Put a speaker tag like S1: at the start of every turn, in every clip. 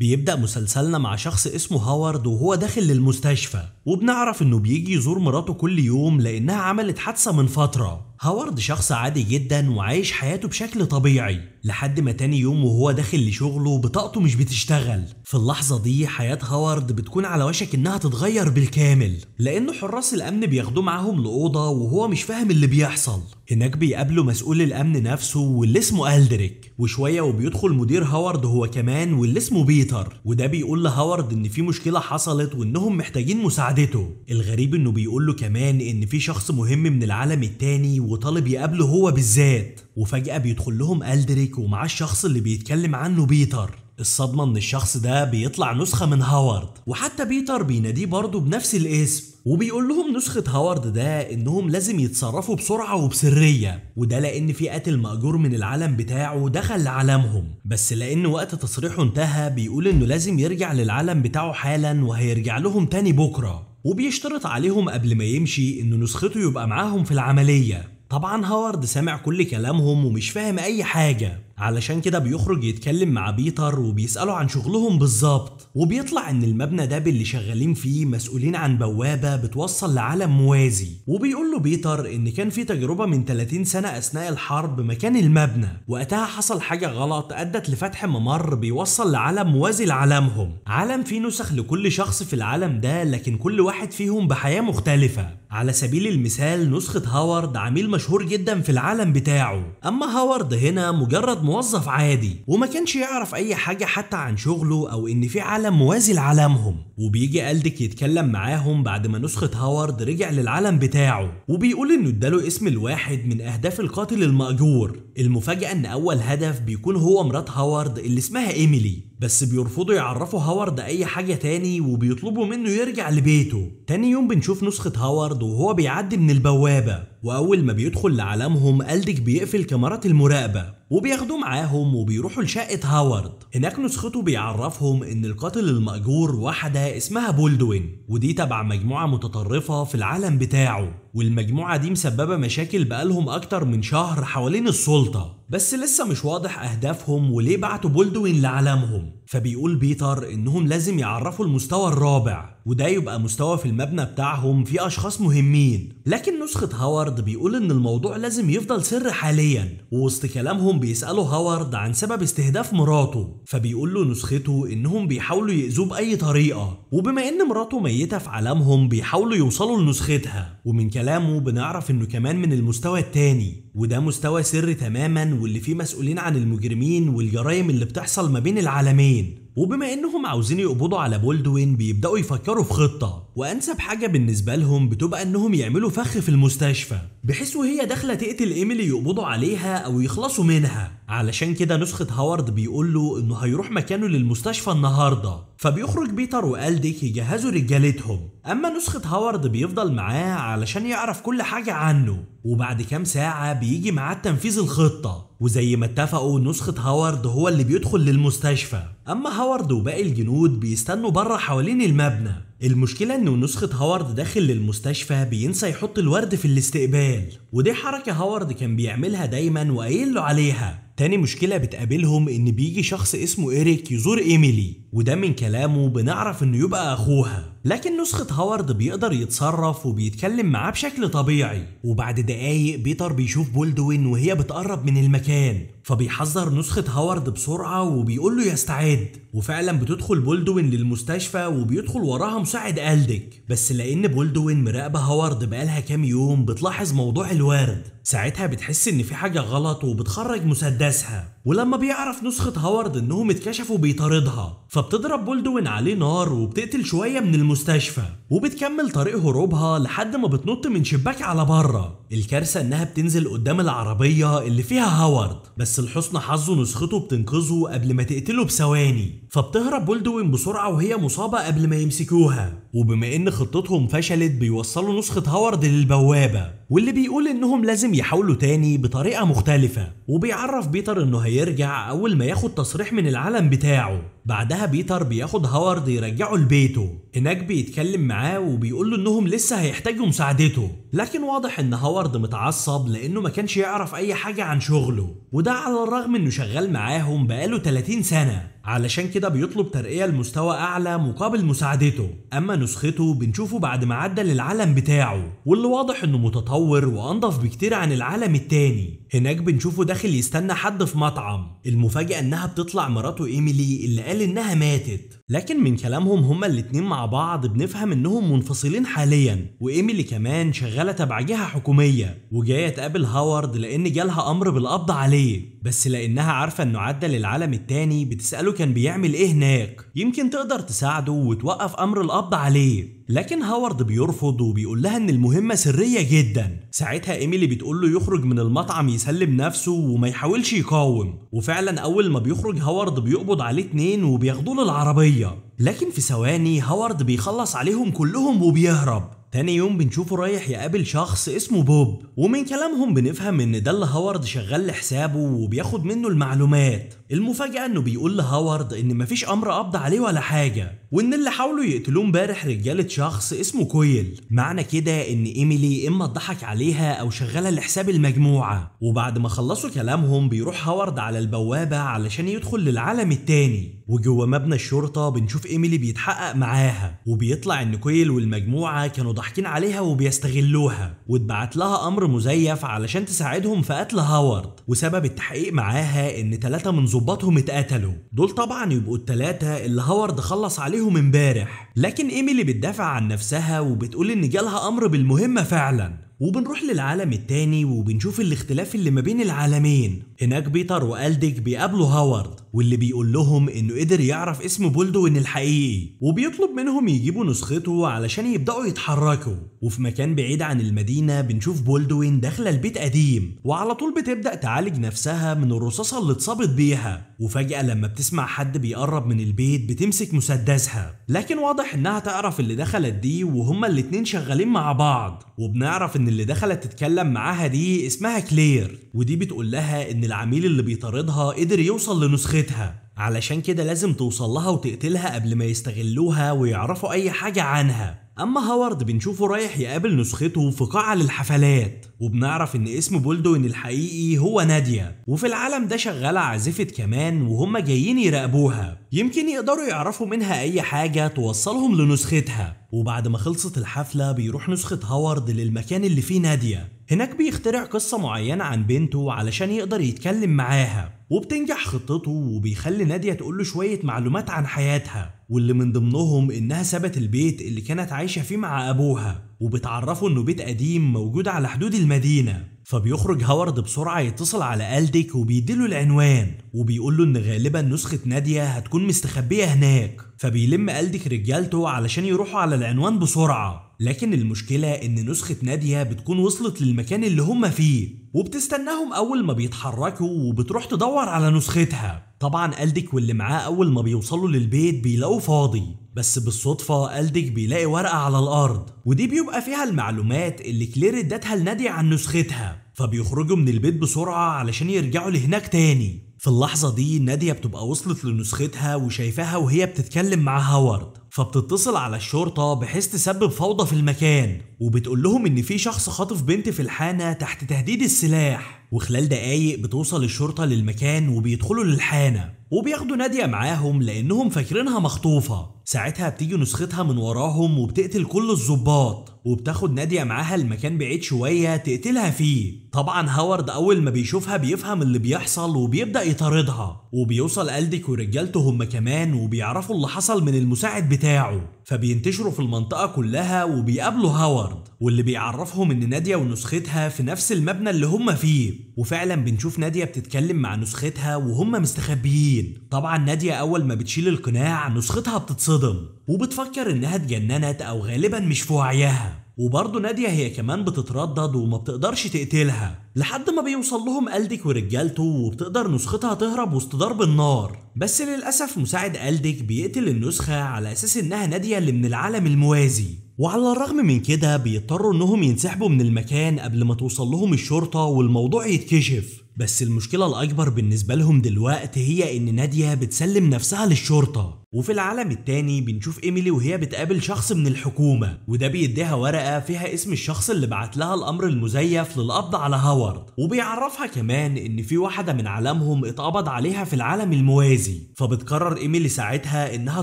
S1: بيبدأ مسلسلنا مع شخص اسمه هاورد وهو داخل للمستشفى وبنعرف انه بيجي يزور مراته كل يوم لانها عملت حادثة من فترة هوارد شخص عادي جدا وعايش حياته بشكل طبيعي لحد ما تاني يوم وهو داخل لشغله بطاقته مش بتشتغل في اللحظة دي حياة هوارد بتكون على وشك انها تتغير بالكامل لان حراس الامن بياخدوه معاهم لأوضة وهو مش فاهم اللي بيحصل هناك بيقابله مسؤول الامن نفسه واللي اسمه ألدريك وشوية وبيدخل مدير هوارد هو كمان واللي اسمه بيتر وده بيقول لهوارد ان في مشكلة حصلت وانهم محتاجين مساعدته الغريب انه بيقول له كمان ان في شخص مهم من العالم التاني وطالب يقابله هو بالذات وفجأة بيدخل لهم ألدريك ومعاه الشخص اللي بيتكلم عنه بيتر الصدمة ان الشخص ده بيطلع نسخة من هاورد وحتى بيتر بيناديه برضه بنفس الاسم وبيقول لهم نسخة هاورد ده انهم لازم يتصرفوا بسرعة وبسرية وده لان في قاتل مأجور من العالم بتاعه دخل لعالمهم بس لان وقت تصريحه انتهى بيقول انه لازم يرجع للعالم بتاعه حالا وهيرجع لهم تاني بكرة وبيشترط عليهم قبل ما يمشي ان نسخته يبقى معاهم في العملية طبعا هوارد سمع كل كلامهم ومش فاهم اي حاجة علشان كده بيخرج يتكلم مع بيتر وبيسأله عن شغلهم بالظبط وبيطلع ان المبنى ده باللي شغالين فيه مسؤولين عن بوابة بتوصل لعالم موازي وبيقول له بيتر ان كان في تجربة من 30 سنة اثناء الحرب مكان المبنى وقتها حصل حاجة غلط ادت لفتح ممر بيوصل لعالم موازي لعالمهم عالم فيه نسخ لكل شخص في العالم ده لكن كل واحد فيهم بحياة مختلفة على سبيل المثال نسخة هاورد عميل مشهور جدا في العالم بتاعه اما هاورد هنا مجرد موظف عادي وما كانش يعرف اي حاجه حتى عن شغله او ان في عالم موازي لعالمهم وبيجي ألدك يتكلم معاهم بعد ما نسخه هاورد رجع للعالم بتاعه وبيقول انه اداله اسم الواحد من اهداف القاتل المأجور المفاجاه ان اول هدف بيكون هو مرات هاورد اللي اسمها ايميلي بس بيرفضوا يعرفوا هوارد أي حاجة تاني وبيطلبوا منه يرجع لبيته تاني يوم بنشوف نسخة هوارد وهو بيعدي من البوابة وأول ما بيدخل لعالمهم ألدك بيقفل كاميرات المراقبة وبياخدوه معاهم وبيروحوا لشقة هاورد هناك نسخته بيعرفهم إن القاتل المأجور واحدة اسمها بولدوين ودي تبع مجموعة متطرفة في العالم بتاعه والمجموعة دي مسببة مشاكل بقالهم أكتر من شهر حوالين السلطة بس لسه مش واضح أهدافهم وليه بعتوا بولدوين لعالمهم فبيقول بيتر انهم لازم يعرفوا المستوى الرابع وده يبقى مستوى في المبنى بتاعهم في اشخاص مهمين لكن نسخة هوارد بيقول ان الموضوع لازم يفضل سر حاليا ووسط كلامهم بيسألوا هوارد عن سبب استهداف مراته فبيقول له نسخته انهم بيحاولوا يأذوه بأي طريقة وبما ان مراته ميتة في عالمهم بيحاولوا يوصلوا لنسختها ومن كلامه بنعرف انه كمان من المستوى التاني وده مستوى سري تماما واللي فيه مسؤولين عن المجرمين والجرائم اللي بتحصل ما بين العالمين وبما انهم عاوزين يقبضوا على بولدوين بيبداوا يفكروا في خطه وانسب حاجه بالنسبه لهم بتبقى انهم يعملوا فخ في المستشفى بحيث وهي داخله تقتل ايميلي يقبضوا عليها او يخلصوا منها علشان كده نسخه هوارد بيقول له انه هيروح مكانه للمستشفى النهارده فبيخرج بيتر والديك يجهزوا رجالتهم اما نسخه هوارد بيفضل معاه علشان يعرف كل حاجه عنه وبعد كام ساعه بيجي معاه تنفيذ الخطه وزي ما اتفقوا نسخة هاورد هو اللي بيدخل للمستشفى أما هاورد وباقي الجنود بيستنوا بره حوالين المبنى المشكلة إنه نسخة هاورد داخل للمستشفى بينسى يحط الورد في الاستقبال ودي حركة هاورد كان بيعملها دايما وقايل له عليها تاني مشكلة بتقابلهم إن بيجي شخص اسمه إيريك يزور إيميلي وده من كلامه بنعرف إنه يبقى أخوها لكن نسخة هوارد بيقدر يتصرف وبيتكلم معاه بشكل طبيعي وبعد دقايق بيتر بيشوف بولدوين وهي بتقرب من المكان فبيحذر نسخة هوارد بسرعة وبيقول له يستعد وفعلا بتدخل بولدوين للمستشفى وبيدخل وراها مساعد ألدك بس لأن بولدوين مراقبة هوارد بقالها كام يوم بتلاحظ موضوع الورد ساعتها بتحس إن في حاجة غلط وبتخرج مسدسها ولما بيعرف نسخة هوارد إنهم اتكشفوا بيطاردها فبتضرب بولدوين عليه نار وبتقتل شوية من الم المستشفى وبتكمل طريق هروبها لحد ما بتنط من شباك على بره الكارثة انها بتنزل قدام العربية اللي فيها هاورد بس لحسن حظه نسخته بتنقذه قبل ما تقتله بثواني فبتهرب بولدوين بسرعة وهي مصابة قبل ما يمسكوها وبما ان خطتهم فشلت بيوصلوا نسخة هوارد للبوابة واللي بيقول انهم لازم يحاولوا تاني بطريقة مختلفة وبيعرف بيتر انه هيرجع اول ما ياخد تصريح من العالم بتاعه بعدها بيتر بياخد هوارد يرجعه لبيته هناك بيتكلم معاه وبيقول له انهم لسه هيحتاجوا مساعدته لكن واضح ان هوارد متعصب لانه ما كانش يعرف اي حاجة عن شغله وده على الرغم انه شغال معاهم بقاله 30 سنة علشان كده بيطلب ترقية لمستوى اعلى مقابل مساعدته اما نسخته بنشوفه بعد ما عدى للعالم بتاعه واللي واضح انه متطور وانضف بكتير عن العالم التاني هناك بنشوفه داخل يستنى حد في مطعم المفاجأة انها بتطلع مراته ايميلي اللي قال انها ماتت لكن من كلامهم هما الاتنين مع بعض بنفهم انهم منفصلين حاليا وايميلي كمان شغاله تبع جهه حكوميه وجايه تقابل هاورد لان جالها امر بالقبض عليه بس لانها عارفه انه عدى للعالم التاني بتساله كان بيعمل ايه هناك يمكن تقدر تساعده وتوقف امر القبض عليه لكن هاورد بيرفض وبيقول لها ان المهمه سريه جدا ساعتها ايميلي بتقول له يخرج من المطعم يسلم نفسه وما يحاولش يقاوم وفعلا اول ما بيخرج هاورد بيقبض عليه اتنين وبياخدوه للعربيه لكن في ثواني هاورد بيخلص عليهم كلهم وبيهرب تاني يوم بنشوفه رايح يقابل شخص اسمه بوب ومن كلامهم بنفهم ان ده اللي هاورد شغال لحسابه وبياخد منه المعلومات المفاجأة انه بيقول لهاورد ان مفيش امر قبض عليه ولا حاجة وان اللي حاولوا يقتلوه امبارح رجالة شخص اسمه كويل معنى كده ان ايميلي اما اتضحك عليها او شغالة لحساب المجموعة وبعد ما خلصوا كلامهم بيروح هاورد على البوابة علشان يدخل للعالم التاني وجوه مبنى الشرطة بنشوف ايميلي بيتحقق معاها وبيطلع ان كويل والمجموعة كانوا ضاحكين عليها وبيستغلوها واتبعت لها امر مزيف علشان تساعدهم في قتل هاورد وسبب التحقيق معاها ان ثلاثة من ظباطهم اتقتلوا دول طبعا يبقوا التلاتة اللي هوارد خلص عليهم امبارح لكن ايميلي بتدافع عن نفسها وبتقول ان جالها امر بالمهمة فعلا وبنروح للعالم التاني وبنشوف الاختلاف اللي ما بين العالمين هناك بيتر والديك بيقابلوا هاورد واللي بيقول لهم انه قدر يعرف اسم بولدوين الحقيقي وبيطلب منهم يجيبوا نسخته علشان يبداوا يتحركوا وفي مكان بعيد عن المدينه بنشوف بولدوين داخله البيت قديم وعلى طول بتبدا تعالج نفسها من الرصاصه اللي اتصابت بيها وفجاه لما بتسمع حد بيقرب من البيت بتمسك مسدسها لكن واضح انها تعرف اللي دخلت دي وهما الاتنين شغالين مع بعض وبنعرف ان اللي دخلت تتكلم معاها دي اسمها كلير ودي بتقول لها ان العميل اللي بيطاردها قدر يوصل لنسختها علشان كده لازم توصل لها وتقتلها قبل ما يستغلوها ويعرفوا اي حاجة عنها اما هاورد بنشوفه رايح يقابل نسخته في قاعة للحفلات وبنعرف ان اسم بولدوين الحقيقي هو نادية وفي العالم ده شغالة عازفة كمان وهم جايين يراقبوها يمكن يقدروا يعرفوا منها اي حاجة توصلهم لنسختها وبعد ما خلصت الحفلة بيروح نسخة هاورد للمكان اللي فيه نادية هناك بيخترع قصة معينة عن بنته علشان يقدر يتكلم معاها وبتنجح خطته وبيخلي نادية تقول له شوية معلومات عن حياتها واللي من ضمنهم انها سابت البيت اللي كانت عايشه فيه مع ابوها وبتعرفه انه بيت قديم موجود على حدود المدينه فبيخرج هوارد بسرعه يتصل على الديك وبيديله العنوان وبيقول له ان غالبا نسخه ناديه هتكون مستخبيه هناك فبيلم الديك رجالته علشان يروحوا على العنوان بسرعه لكن المشكله ان نسخه ناديه بتكون وصلت للمكان اللي هم فيه وبتستناهم اول ما بيتحركوا وبتروح تدور على نسختها طبعا قلدك واللي معاه اول ما بيوصلوا للبيت بيلاقوه فاضي بس بالصدفة قلدك بيلاقي ورقة على الأرض ودي بيبقى فيها المعلومات اللي كلير ادتها لنادي عن نسختها فبيخرجوا من البيت بسرعة علشان يرجعوا لهناك تاني في اللحظة دي نادية بتبقى وصلت لنسختها وشايفاها وهي بتتكلم مع هوارد فبتتصل على الشرطة بحيث تسبب فوضى في المكان وبتقول لهم ان في شخص خاطف بنت في الحانة تحت تهديد السلاح وخلال دقايق بتوصل الشرطة للمكان وبيدخلوا للحانة وبياخدوا نادية معاهم لانهم فاكرينها مخطوفة ساعتها بتيجي نسختها من وراهم وبتقتل كل الظباط وبتاخد نادية معاها المكان بعيد شوية تقتلها فيه طبعا هاورد أول ما بيشوفها بيفهم اللي بيحصل وبيبدأ يطاردها وبيوصل ألدك ورجالته هم كمان وبيعرفوا اللي حصل من المساعد بتاعه فبينتشروا في المنطقة كلها وبيقابلوا هاورد واللي بيعرفهم إن نادية ونسختها في نفس المبنى اللي هم فيه وفعلا بنشوف نادية بتتكلم مع نسختها وهم مستخبيين طبعا نادية أول ما بتشيل القناع نسختها بتتصدم بتتصدم وبتفكر انها اتجننت او غالبا مش في وعيها وبرضه نادية هي كمان بتتردد وما بتقدرش تقتلها لحد ما بيوصل لهم ألدك ورجالته وبتقدر نسختها تهرب وسط ضرب النار بس للأسف مساعد ألدك بيقتل النسخة على أساس إنها نادية اللي من العالم الموازي وعلى الرغم من كده بيضطروا إنهم ينسحبوا من المكان قبل ما توصل لهم الشرطة والموضوع يتكشف بس المشكلة الأكبر بالنسبة لهم دلوقتي هي إن نادية بتسلم نفسها للشرطة وفي العالم التاني بنشوف ايميلي وهي بتقابل شخص من الحكومة وده بيديها ورقة فيها اسم الشخص اللي بعت لها الامر المزيف للقبض على هاورد وبيعرفها كمان ان في واحدة من عالمهم اتقبض عليها في العالم الموازي فبتقرر ايميلي ساعتها انها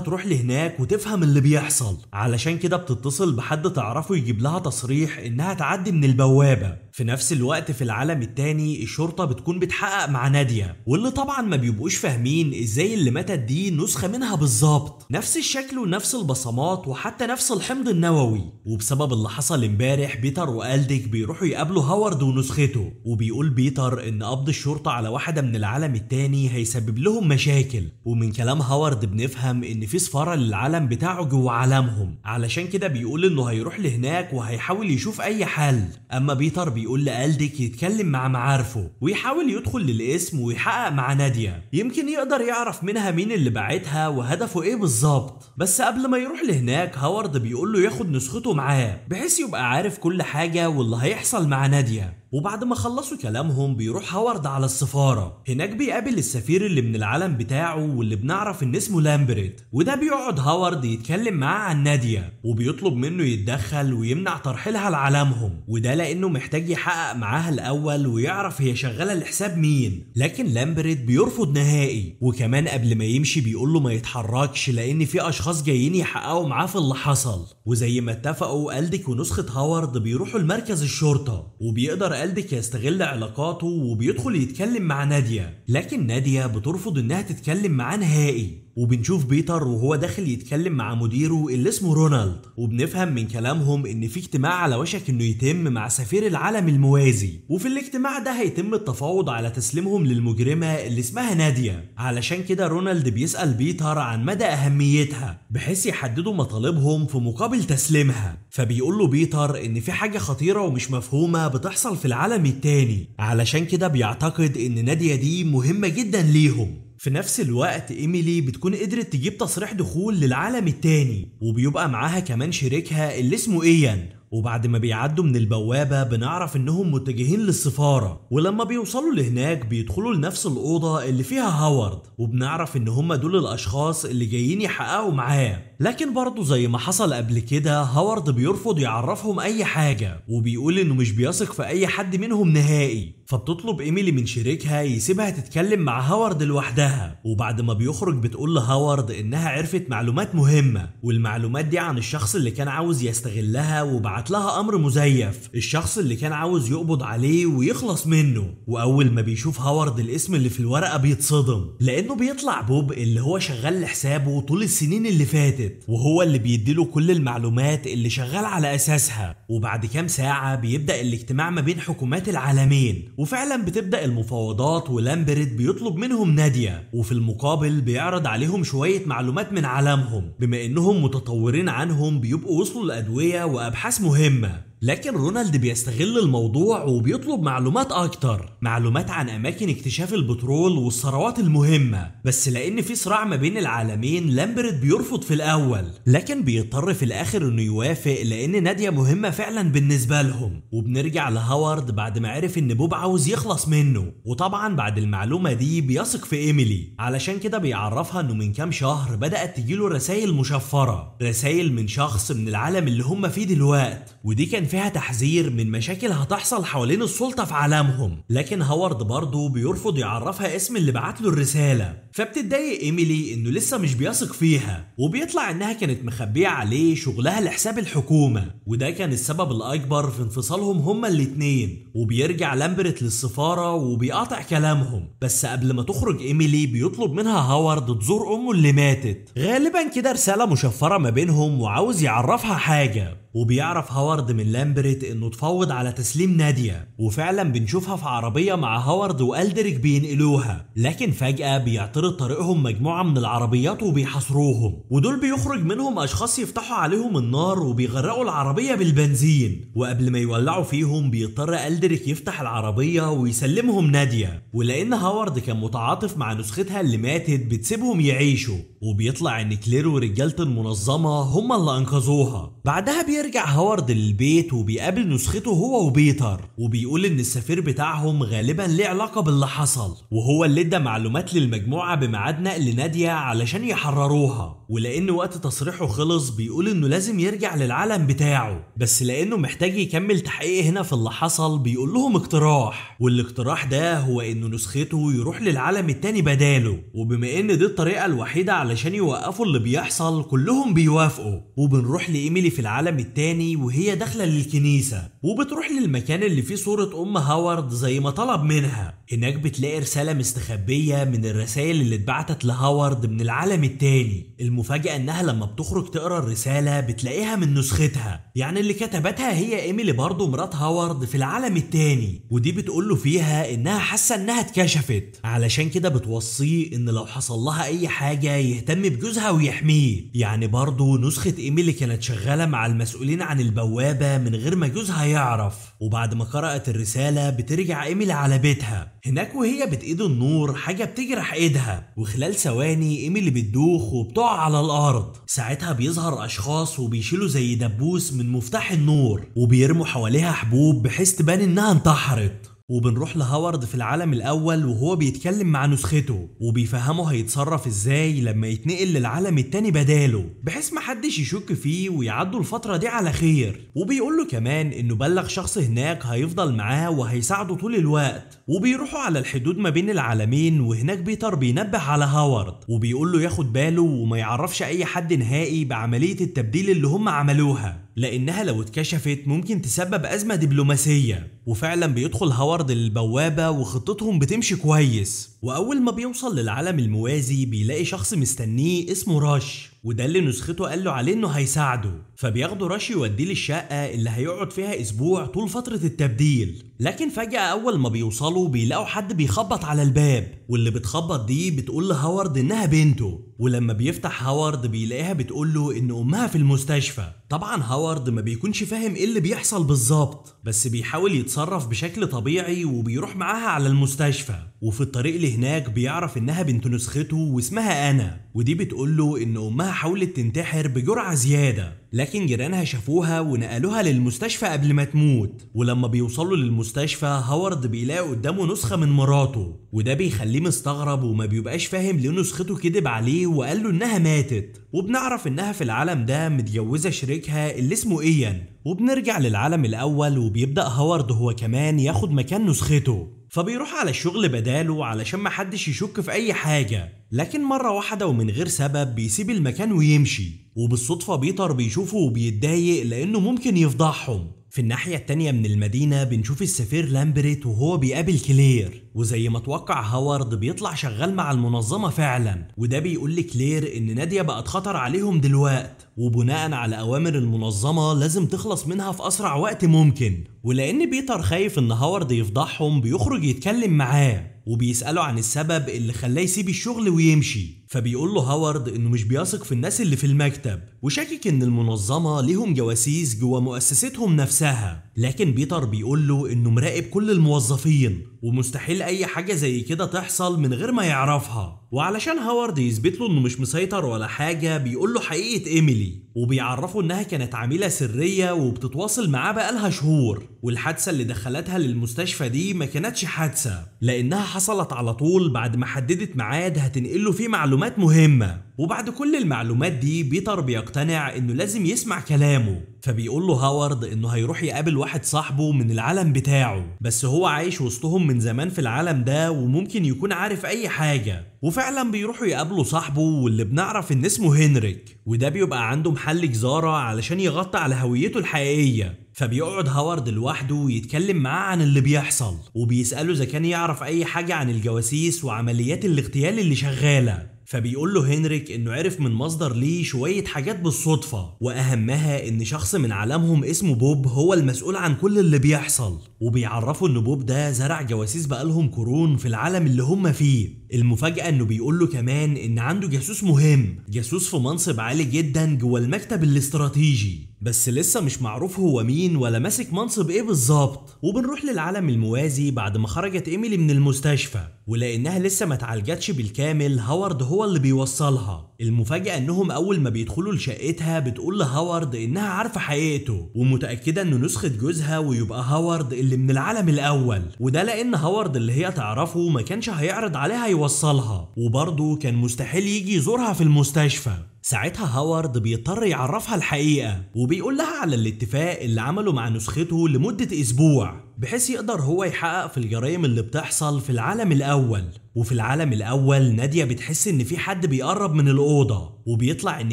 S1: تروح لهناك وتفهم اللي بيحصل علشان كده بتتصل بحد تعرفه يجيب لها تصريح انها تعدي من البوابة في نفس الوقت في العالم التاني الشرطة بتكون بتحقق مع نادية واللي طبعا ما بيبقوش فاهمين ازاي اللي ماتت دي نسخة منها بالظبط بالظبط نفس الشكل ونفس البصمات وحتى نفس الحمض النووي وبسبب اللي حصل امبارح بيتر والدك بيروحوا يقابلوا هوارد ونسخته وبيقول بيتر ان قبض الشرطه على واحده من العالم التاني هيسبب لهم مشاكل ومن كلام هوارد بنفهم ان في سفاره للعالم بتاعه جوه عالمهم علشان كده بيقول انه هيروح لهناك وهيحاول يشوف اي حل اما بيتر بيقول لألدك يتكلم مع معارفه ويحاول يدخل للاسم ويحقق مع ناديه يمكن يقدر يعرف منها مين اللي باعتها وهدف هدفه ايه بالظبط بس قبل ما يروح لهناك هوارد بيقول له ياخد نسخته معاه بحيث يبقى عارف كل حاجه واللي هيحصل مع ناديه وبعد ما خلصوا كلامهم بيروح هوارد على السفارة هناك بيقابل السفير اللي من العلم بتاعه واللي بنعرف ان اسمه لامبريت وده بيقعد هوارد يتكلم معاه عن نادية وبيطلب منه يتدخل ويمنع ترحيلها لعالمهم وده لانه محتاج يحقق معاها الاول ويعرف هي شغالة لحساب مين لكن لامبريت بيرفض نهائي وكمان قبل ما يمشي بيقول له ما يتحركش لان في اشخاص جايين يحققوا معاه في اللي حصل وزي ما اتفقوا ألدك ونسخة هوارد بيروحوا لمركز الشرطة وبيقدر سالدك يستغل علاقاته وبيدخل يتكلم مع ناديه لكن ناديه بترفض انها تتكلم معاه نهائي وبنشوف بيتر وهو داخل يتكلم مع مديره اللي اسمه رونالد وبنفهم من كلامهم ان في اجتماع على وشك انه يتم مع سفير العالم الموازي وفي الاجتماع ده هيتم التفاوض على تسليمهم للمجرمة اللي اسمها نادية علشان كده رونالد بيسأل بيتر عن مدى اهميتها بحيث يحددوا مطالبهم في مقابل تسليمها فبيقول له بيتر ان في حاجة خطيرة ومش مفهومة بتحصل في العالم التاني علشان كده بيعتقد ان نادية دي مهمة جدا ليهم في نفس الوقت ايميلي بتكون قدرت تجيب تصريح دخول للعالم التاني وبيبقى معاها كمان شريكها اللي اسمه ايان وبعد ما بيعدوا من البوابة بنعرف إنهم متجهين للسفارة ولما بيوصلوا لهناك بيدخلوا لنفس الأوضة اللي فيها هاورد وبنعرف إن هم دول الأشخاص اللي جايين يحققوا معاه لكن برضه زي ما حصل قبل كده هوارد بيرفض يعرفهم أي حاجة وبيقول إنه مش بيثق في أي حد منهم نهائي فبتطلب ايميلي من شريكها يسيبها تتكلم مع هوارد لوحدها وبعد ما بيخرج بتقول لهوارد انها عرفت معلومات مهمه والمعلومات دي عن الشخص اللي كان عاوز يستغلها وبعت لها امر مزيف الشخص اللي كان عاوز يقبض عليه ويخلص منه واول ما بيشوف هوارد الاسم اللي في الورقه بيتصدم لانه بيطلع بوب اللي هو شغال لحسابه طول السنين اللي فاتت الكانديد وهو اللي بيديله كل المعلومات اللي شغال على اساسها وبعد كام ساعه بيبدا الاجتماع ما بين حكومات العالمين وفعلا بتبدا المفاوضات ولامبرت بيطلب منهم ناديه وفي المقابل بيعرض عليهم شويه معلومات من عالمهم بما انهم متطورين عنهم بيبقوا وصلوا لادويه وابحاث مهمه لكن رونالد بيستغل الموضوع وبيطلب معلومات اكتر معلومات عن اماكن اكتشاف البترول والثروات المهمه بس لان في صراع ما بين العالمين لامبرت بيرفض في الاول لكن بيضطر في الاخر انه يوافق لان ناديه مهمه فعلا بالنسبه لهم وبنرجع لهوارد بعد ما عرف ان بوب عاوز يخلص منه وطبعا بعد المعلومه دي بيثق في ايميلي علشان كده بيعرفها انه من كام شهر بدات تجيله رسائل مشفره رسائل من شخص من العالم اللي هم فيه دلوقت ودي كان فيها تحذير من مشاكل هتحصل حوالين السلطة في عالمهم لكن هوارد برضه بيرفض يعرفها اسم اللي بعت له الرسالة فبتتضايق ايميلي انه لسه مش بيثق فيها وبيطلع انها كانت مخبية عليه شغلها لحساب الحكومة وده كان السبب الاكبر في انفصالهم هما الاتنين وبيرجع لامبرت للسفارة وبيقاطع كلامهم بس قبل ما تخرج ايميلي بيطلب منها هوارد تزور امه اللي ماتت غالبا كده رسالة مشفرة ما بينهم وعاوز يعرفها حاجة وبيعرف هوارد من لامبريت انه تفوض على تسليم نادية وفعلا بنشوفها في عربية مع هوارد والدريك بينقلوها لكن فجأة بيعترض طريقهم مجموعة من العربيات وبيحاصروهم ودول بيخرج منهم اشخاص يفتحوا عليهم النار وبيغرقوا العربية بالبنزين وقبل ما يولعوا فيهم بيضطر الدريك يفتح العربية ويسلمهم نادية ولان هوارد كان متعاطف مع نسختها اللي ماتت بتسيبهم يعيشوا وبيطلع ان كلير ورجالة المنظمة هم اللي انقذوها بعدها بيرجع بيرجع هوارد للبيت وبيقابل نسخته هو وبيتر وبيقول ان السفير بتاعهم غالبا ليه علاقه باللي حصل وهو اللي ادى معلومات للمجموعه بميعاد نقل ناديه علشان يحرروها ولان وقت تصريحه خلص بيقول انه لازم يرجع للعالم بتاعه بس لانه محتاج يكمل تحقيق هنا في اللي حصل بيقول لهم اقتراح والاقتراح ده هو انه نسخته يروح للعالم التاني بداله وبما ان دي الطريقه الوحيده علشان يوقفوا اللي بيحصل كلهم بيوافقوا وبنروح لايميلي في العالم التاني التاني وهي داخلة للكنيسة وبتروح للمكان اللي فيه صورة أم هاورد زي ما طلب منها هناك بتلاقي رسالة مستخبية من الرسائل اللي اتبعتت لهاورد من العالم التاني المفاجأة إنها لما بتخرج تقرا الرسالة بتلاقيها من نسختها يعني اللي كتبتها هي إيميلي برضه مرات هاورد في العالم التاني ودي بتقول له فيها إنها حاسة إنها اتكشفت علشان كده بتوصيه إن لو حصل لها أي حاجة يهتم بجوزها ويحميه يعني برضه نسخة إيميلي كانت شغالة مع المسؤول المسؤولين عن البوابة من غير ما جوزها يعرف وبعد ما قرأت الرسالة بترجع إيميلي على بيتها هناك وهي بتأيد النور حاجة بتجرح إيدها وخلال ثواني إيميلي بتدوخ وبتقع على الأرض ساعتها بيظهر أشخاص وبيشيلوا زي دبوس من مفتاح النور وبيرموا حواليها حبوب بحيث تبان إنها انتحرت وبنروح لهوارد في العالم الاول وهو بيتكلم مع نسخته وبيفهمه هيتصرف ازاي لما يتنقل للعالم التاني بداله بحيث محدش يشك فيه ويعدوا الفترة دي على خير وبيقول له كمان انه بلغ شخص هناك هيفضل معاه وهيساعده طول الوقت وبيروحوا على الحدود ما بين العالمين وهناك بيتر بينبه على هوارد وبيقول له ياخد باله وما يعرفش اي حد نهائي بعملية التبديل اللي هم عملوها لأنها لو اتكشفت ممكن تسبب أزمة دبلوماسية وفعلا بيدخل هوارد البوابة وخطتهم بتمشي كويس وأول ما بيوصل للعالم الموازي بيلاقي شخص مستنيه اسمه راش وده اللي نسخته قال له عليه انه هيساعده فبياخده رش يوديه للشقه اللي هيقعد فيها اسبوع طول فتره التبديل لكن فجاه اول ما بيوصلوا بيلاقوا حد بيخبط على الباب واللي بتخبط دي بتقول لهاورد انها بنته ولما بيفتح هاورد بيلاقيها بتقول له ان امها في المستشفى طبعا هاورد ما بيكونش فاهم ايه اللي بيحصل بالظبط بس بيحاول يتصرف بشكل طبيعي وبيروح معاها على المستشفى وفي الطريق لهناك بيعرف انها بنت نسخته واسمها انا ودي بتقول له ان امها حاولت تنتحر بجرعة زيادة لكن جيرانها شافوها ونقلوها للمستشفى قبل ما تموت ولما بيوصلوا للمستشفى هوارد بيلاقي قدامه نسخة من مراته وده بيخليه مستغرب وما بيبقاش فاهم ليه نسخته كدب عليه وقال له انها ماتت وبنعرف انها في العالم ده متجوزة شريكها اللي اسمه ايان وبنرجع للعالم الاول وبيبدأ هوارد هو كمان ياخد مكان نسخته فبيروح على الشغل بداله علشان محدش يشك في أي حاجة لكن مرة واحدة ومن غير سبب بيسيب المكان ويمشي وبالصدفة بيتر بيشوفه وبيتضايق لأنه ممكن يفضحهم في الناحية التانية من المدينة بنشوف السفير لامبريت وهو بيقابل كلير وزي ما توقع هوارد بيطلع شغال مع المنظمة فعلا وده بيقول لكلير ان نادية بقت خطر عليهم دلوقت وبناء على اوامر المنظمة لازم تخلص منها في اسرع وقت ممكن ولان بيتر خايف ان هوارد يفضحهم بيخرج يتكلم معاه وبيسأله عن السبب اللي خلاه يسيب الشغل ويمشي فبيقول له هاورد انه مش بيثق في الناس اللي في المكتب وشاكك ان المنظمه ليهم جواسيس جوه مؤسستهم نفسها لكن بيتر بيقول له انه مراقب كل الموظفين ومستحيل اي حاجه زي كده تحصل من غير ما يعرفها وعلشان هاورد يثبت له انه مش مسيطر ولا حاجه بيقول له حقيقه ايميلي وبيعرفه انها كانت عامله سريه وبتتواصل معاه بقالها شهور والحادثه اللي دخلتها للمستشفى دي ما كانتش حادثه لانها حصلت على طول بعد ما حددت ميعاد هتنقله فيه معلومات معلومات مهمة وبعد كل المعلومات دي بيتر بيقتنع انه لازم يسمع كلامه فبيقول له هاورد انه هيروح يقابل واحد صاحبه من العالم بتاعه بس هو عايش وسطهم من زمان في العالم ده وممكن يكون عارف اي حاجة وفعلا بيروحوا يقابلوا صاحبه واللي بنعرف ان اسمه هنريك وده بيبقى عنده محل جزارة علشان يغطي على هويته الحقيقية فبيقعد هاورد لوحده ويتكلم معاه عن اللي بيحصل وبيسأله إذا كان يعرف أي حاجة عن الجواسيس وعمليات الاغتيال اللي شغالة فبيقول له هنريك انه عرف من مصدر ليه شويه حاجات بالصدفه واهمها ان شخص من عالمهم اسمه بوب هو المسؤول عن كل اللي بيحصل وبيعرفوا ان بوب ده زرع جواسيس بقالهم قرون في العالم اللي هم فيه المفاجأة انه بيقول له كمان ان عنده جاسوس مهم جاسوس في منصب عالي جدا جوه المكتب الاستراتيجي بس لسه مش معروف هو مين ولا ماسك منصب ايه بالظبط وبنروح للعالم الموازي بعد ما خرجت ايميلي من المستشفى ولانها لسه ما اتعالجتش بالكامل هوارد هو اللي بيوصلها المفاجأة انهم اول ما بيدخلوا لشقتها بتقول لهوارد انها عارفة حقيقته ومتأكدة انه نسخة جوزها ويبقى هوارد اللي من العالم الاول وده لان هوارد اللي هي تعرفه ما كانش هيعرض عليها يوصلها وبرضه كان مستحيل يجي يزورها في المستشفى ساعتها هوارد بيضطر يعرفها الحقيقة وبيقول لها على الاتفاق اللي عمله مع نسخته لمدة أسبوع بحيث يقدر هو يحقق في الجرائم اللي بتحصل في العالم الأول وفي العالم الأول نادية بتحس إن في حد بيقرب من الأوضة وبيطلع إن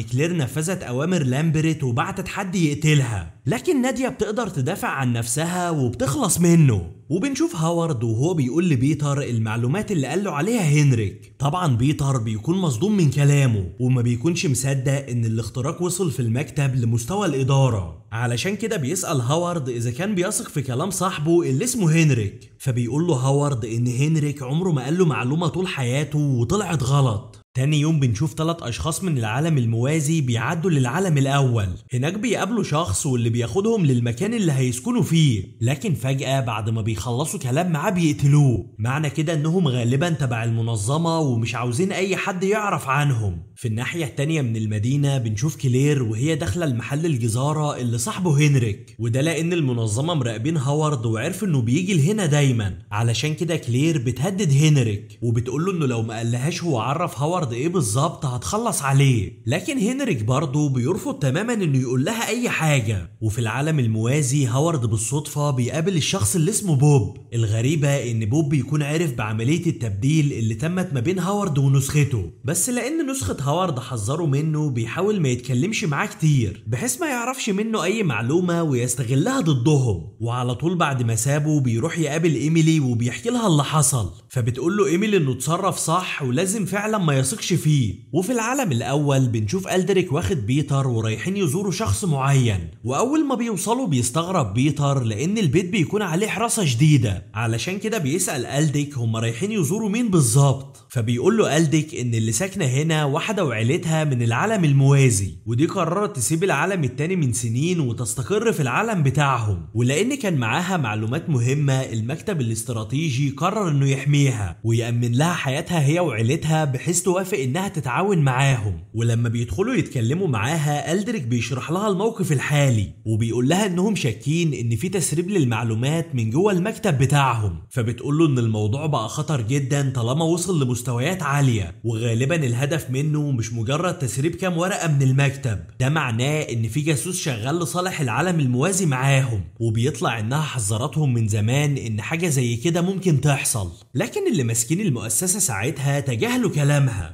S1: كلير نفذت أوامر لامبرت وبعتت حد يقتلها لكن نادية بتقدر تدافع عن نفسها وبتخلص منه وبنشوف هاورد وهو بيقول لبيتر المعلومات اللي قال له عليها هنريك طبعا بيتر بيكون مصدوم من كلامه وما بيكونش مصدق ان الاختراق وصل في المكتب لمستوى الإدارة علشان كده بيسأل هاورد إذا كان بيثق في كلام صاحبه اللي اسمه هنريك فبيقول له هوارد ان هنريك عمره ما قال له معلومه طول حياته وطلعت غلط تاني يوم بنشوف تلات أشخاص من العالم الموازي بيعدوا للعالم الأول هناك بيقابلوا شخص واللي بياخدهم للمكان اللي هيسكنوا فيه لكن فجأة بعد ما بيخلصوا كلام معاه بيقتلوه معنى كده إنهم غالبا تبع المنظمة ومش عاوزين أي حد يعرف عنهم في الناحية التانية من المدينة بنشوف كلير وهي داخلة المحل الجزارة اللي صاحبه هنريك وده لأن المنظمة مراقبين هوارد وعرف إنه بيجي لهنا دايما علشان كده كلير بتهدد هنريك وبتقول له إنه لو ما قالهاش هو عرف هوارد الغرض ايه بالظبط هتخلص عليه لكن هنريك برضه بيرفض تماما انه يقول لها اي حاجه وفي العالم الموازي هوارد بالصدفه بيقابل الشخص اللي اسمه بوب الغريبه ان بوب بيكون عارف بعمليه التبديل اللي تمت ما بين هوارد ونسخته بس لان نسخه هوارد حذره منه بيحاول ما يتكلمش معاه كتير بحيث ما يعرفش منه اي معلومه ويستغلها ضدهم وعلى طول بعد ما سابه بيروح يقابل ايميلي وبيحكي لها اللي حصل فبتقول له ايميلي انه اتصرف صح ولازم فعلا ما يصير بنثقش فيه وفي العالم الاول بنشوف الدريك واخد بيتر ورايحين يزوروا شخص معين واول ما بيوصلوا بيستغرب بيتر لان البيت بيكون عليه حراسه شديده علشان كده بيسال الديك هم رايحين يزوروا مين بالظبط فبيقول له الديك ان اللي ساكنه هنا واحده وعيلتها من العالم الموازي ودي قررت تسيب العالم التاني من سنين وتستقر في العالم بتاعهم ولان كان معاها معلومات مهمه المكتب الاستراتيجي قرر انه يحميها ويامن لها حياتها هي وعيلتها بحيث توافق بتوافق انها تتعاون معاهم ولما بيدخلوا يتكلموا معاها ألدريك بيشرح لها الموقف الحالي وبيقول لها انهم شاكين ان في تسريب للمعلومات من جوه المكتب بتاعهم فبتقول له ان الموضوع بقى خطر جدا طالما وصل لمستويات عالية وغالبا الهدف منه مش مجرد تسريب كام ورقة من المكتب ده معناه ان في جاسوس شغال لصالح العالم الموازي معاهم وبيطلع انها حذرتهم من زمان ان حاجة زي كده ممكن تحصل لكن اللي ماسكين المؤسسة ساعتها تجاهلوا كلامها